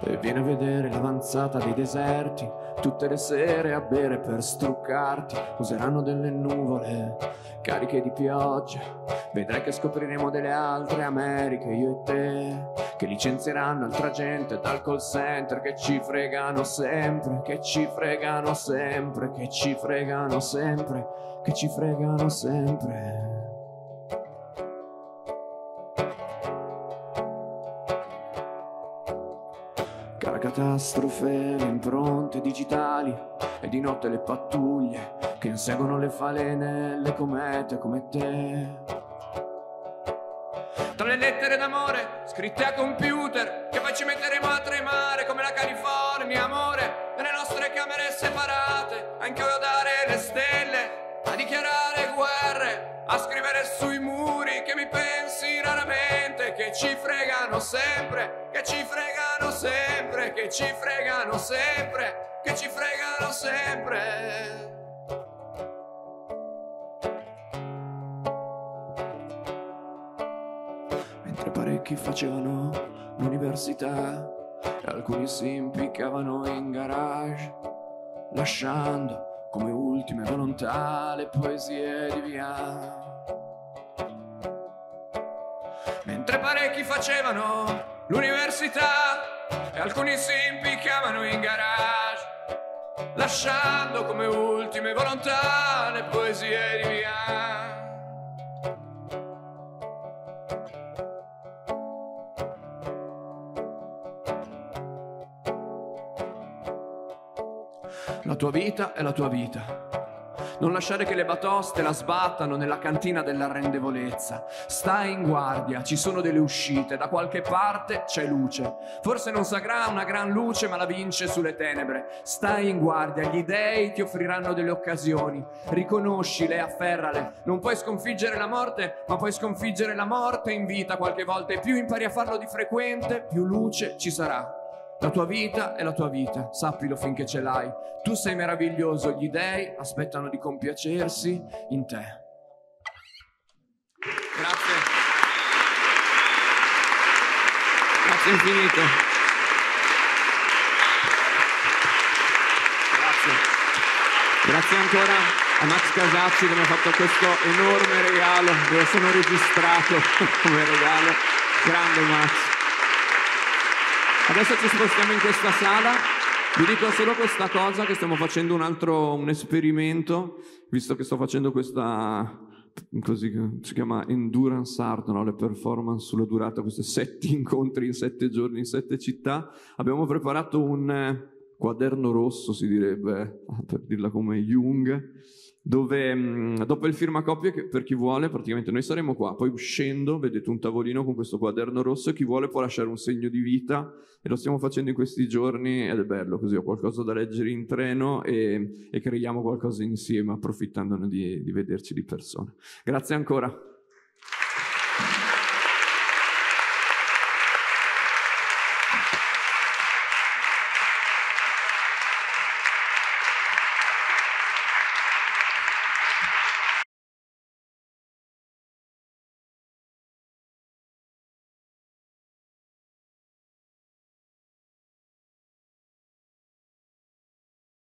E vieni a vedere l'avanzata dei deserti, tutte le sere a bere per struccarti, useranno delle nuvole cariche di pioggia, vedrai che scopriremo delle altre Americhe, io e te che licenzieranno altra gente dal call center che ci fregano sempre, che ci fregano sempre, che ci fregano sempre, che ci fregano sempre. Cara catastrofe, le impronte digitali e di notte le pattuglie che inseguono le falene, le comete come te tra le lettere d'amore scritte a computer che poi ci metteremo a tremare come la California, amore. Nelle nostre camere separate, anche a dare le stelle, a dichiarare guerre, a scrivere sui muri che mi pensi raramente, che ci fregano sempre, che ci fregano sempre, che ci fregano sempre. Che ci fregano sempre. facevano l'università e alcuni si impiccavano in garage, lasciando come ultime volontà le poesie di via. Mentre parecchi facevano l'università e alcuni si impiccavano in garage, lasciando come ultime volontà le poesie di via. tua vita è la tua vita. Non lasciare che le batoste la sbattano nella cantina della rendevolezza. Stai in guardia, ci sono delle uscite, da qualche parte c'è luce. Forse non sarà una gran luce, ma la vince sulle tenebre. Stai in guardia, gli dèi ti offriranno delle occasioni. Riconoscile, afferrale. Non puoi sconfiggere la morte, ma puoi sconfiggere la morte in vita qualche volta. E più impari a farlo di frequente, più luce ci sarà. La tua vita è la tua vita, sappilo finché ce l'hai. Tu sei meraviglioso, gli dèi aspettano di compiacersi in te. Grazie. Grazie infinite. Grazie. Grazie ancora a Max Casacci che mi ha fatto questo enorme regalo, dove sono registrato *laughs* come regalo. Grande Max. Adesso ci spostiamo in questa sala. Vi dico solo questa cosa che stiamo facendo un altro un esperimento, visto che sto facendo questa così si chiama endurance art, no? le performance sulla durata, questi sette *laughs* incontri in sette giorni in sette città. Abbiamo preparato un eh, quaderno rosso, si direbbe, *laughs* per dirla come Jung, dove mm, dopo il firmacopie, per chi vuole, praticamente noi saremo qua, poi uscendo vedete un tavolino con questo quaderno rosso, chi vuole può lasciare un segno di vita e lo stiamo facendo in questi giorni ed è bello, così ho qualcosa da leggere in treno e, e creiamo qualcosa insieme approfittandone di, di vederci di persona. Grazie ancora.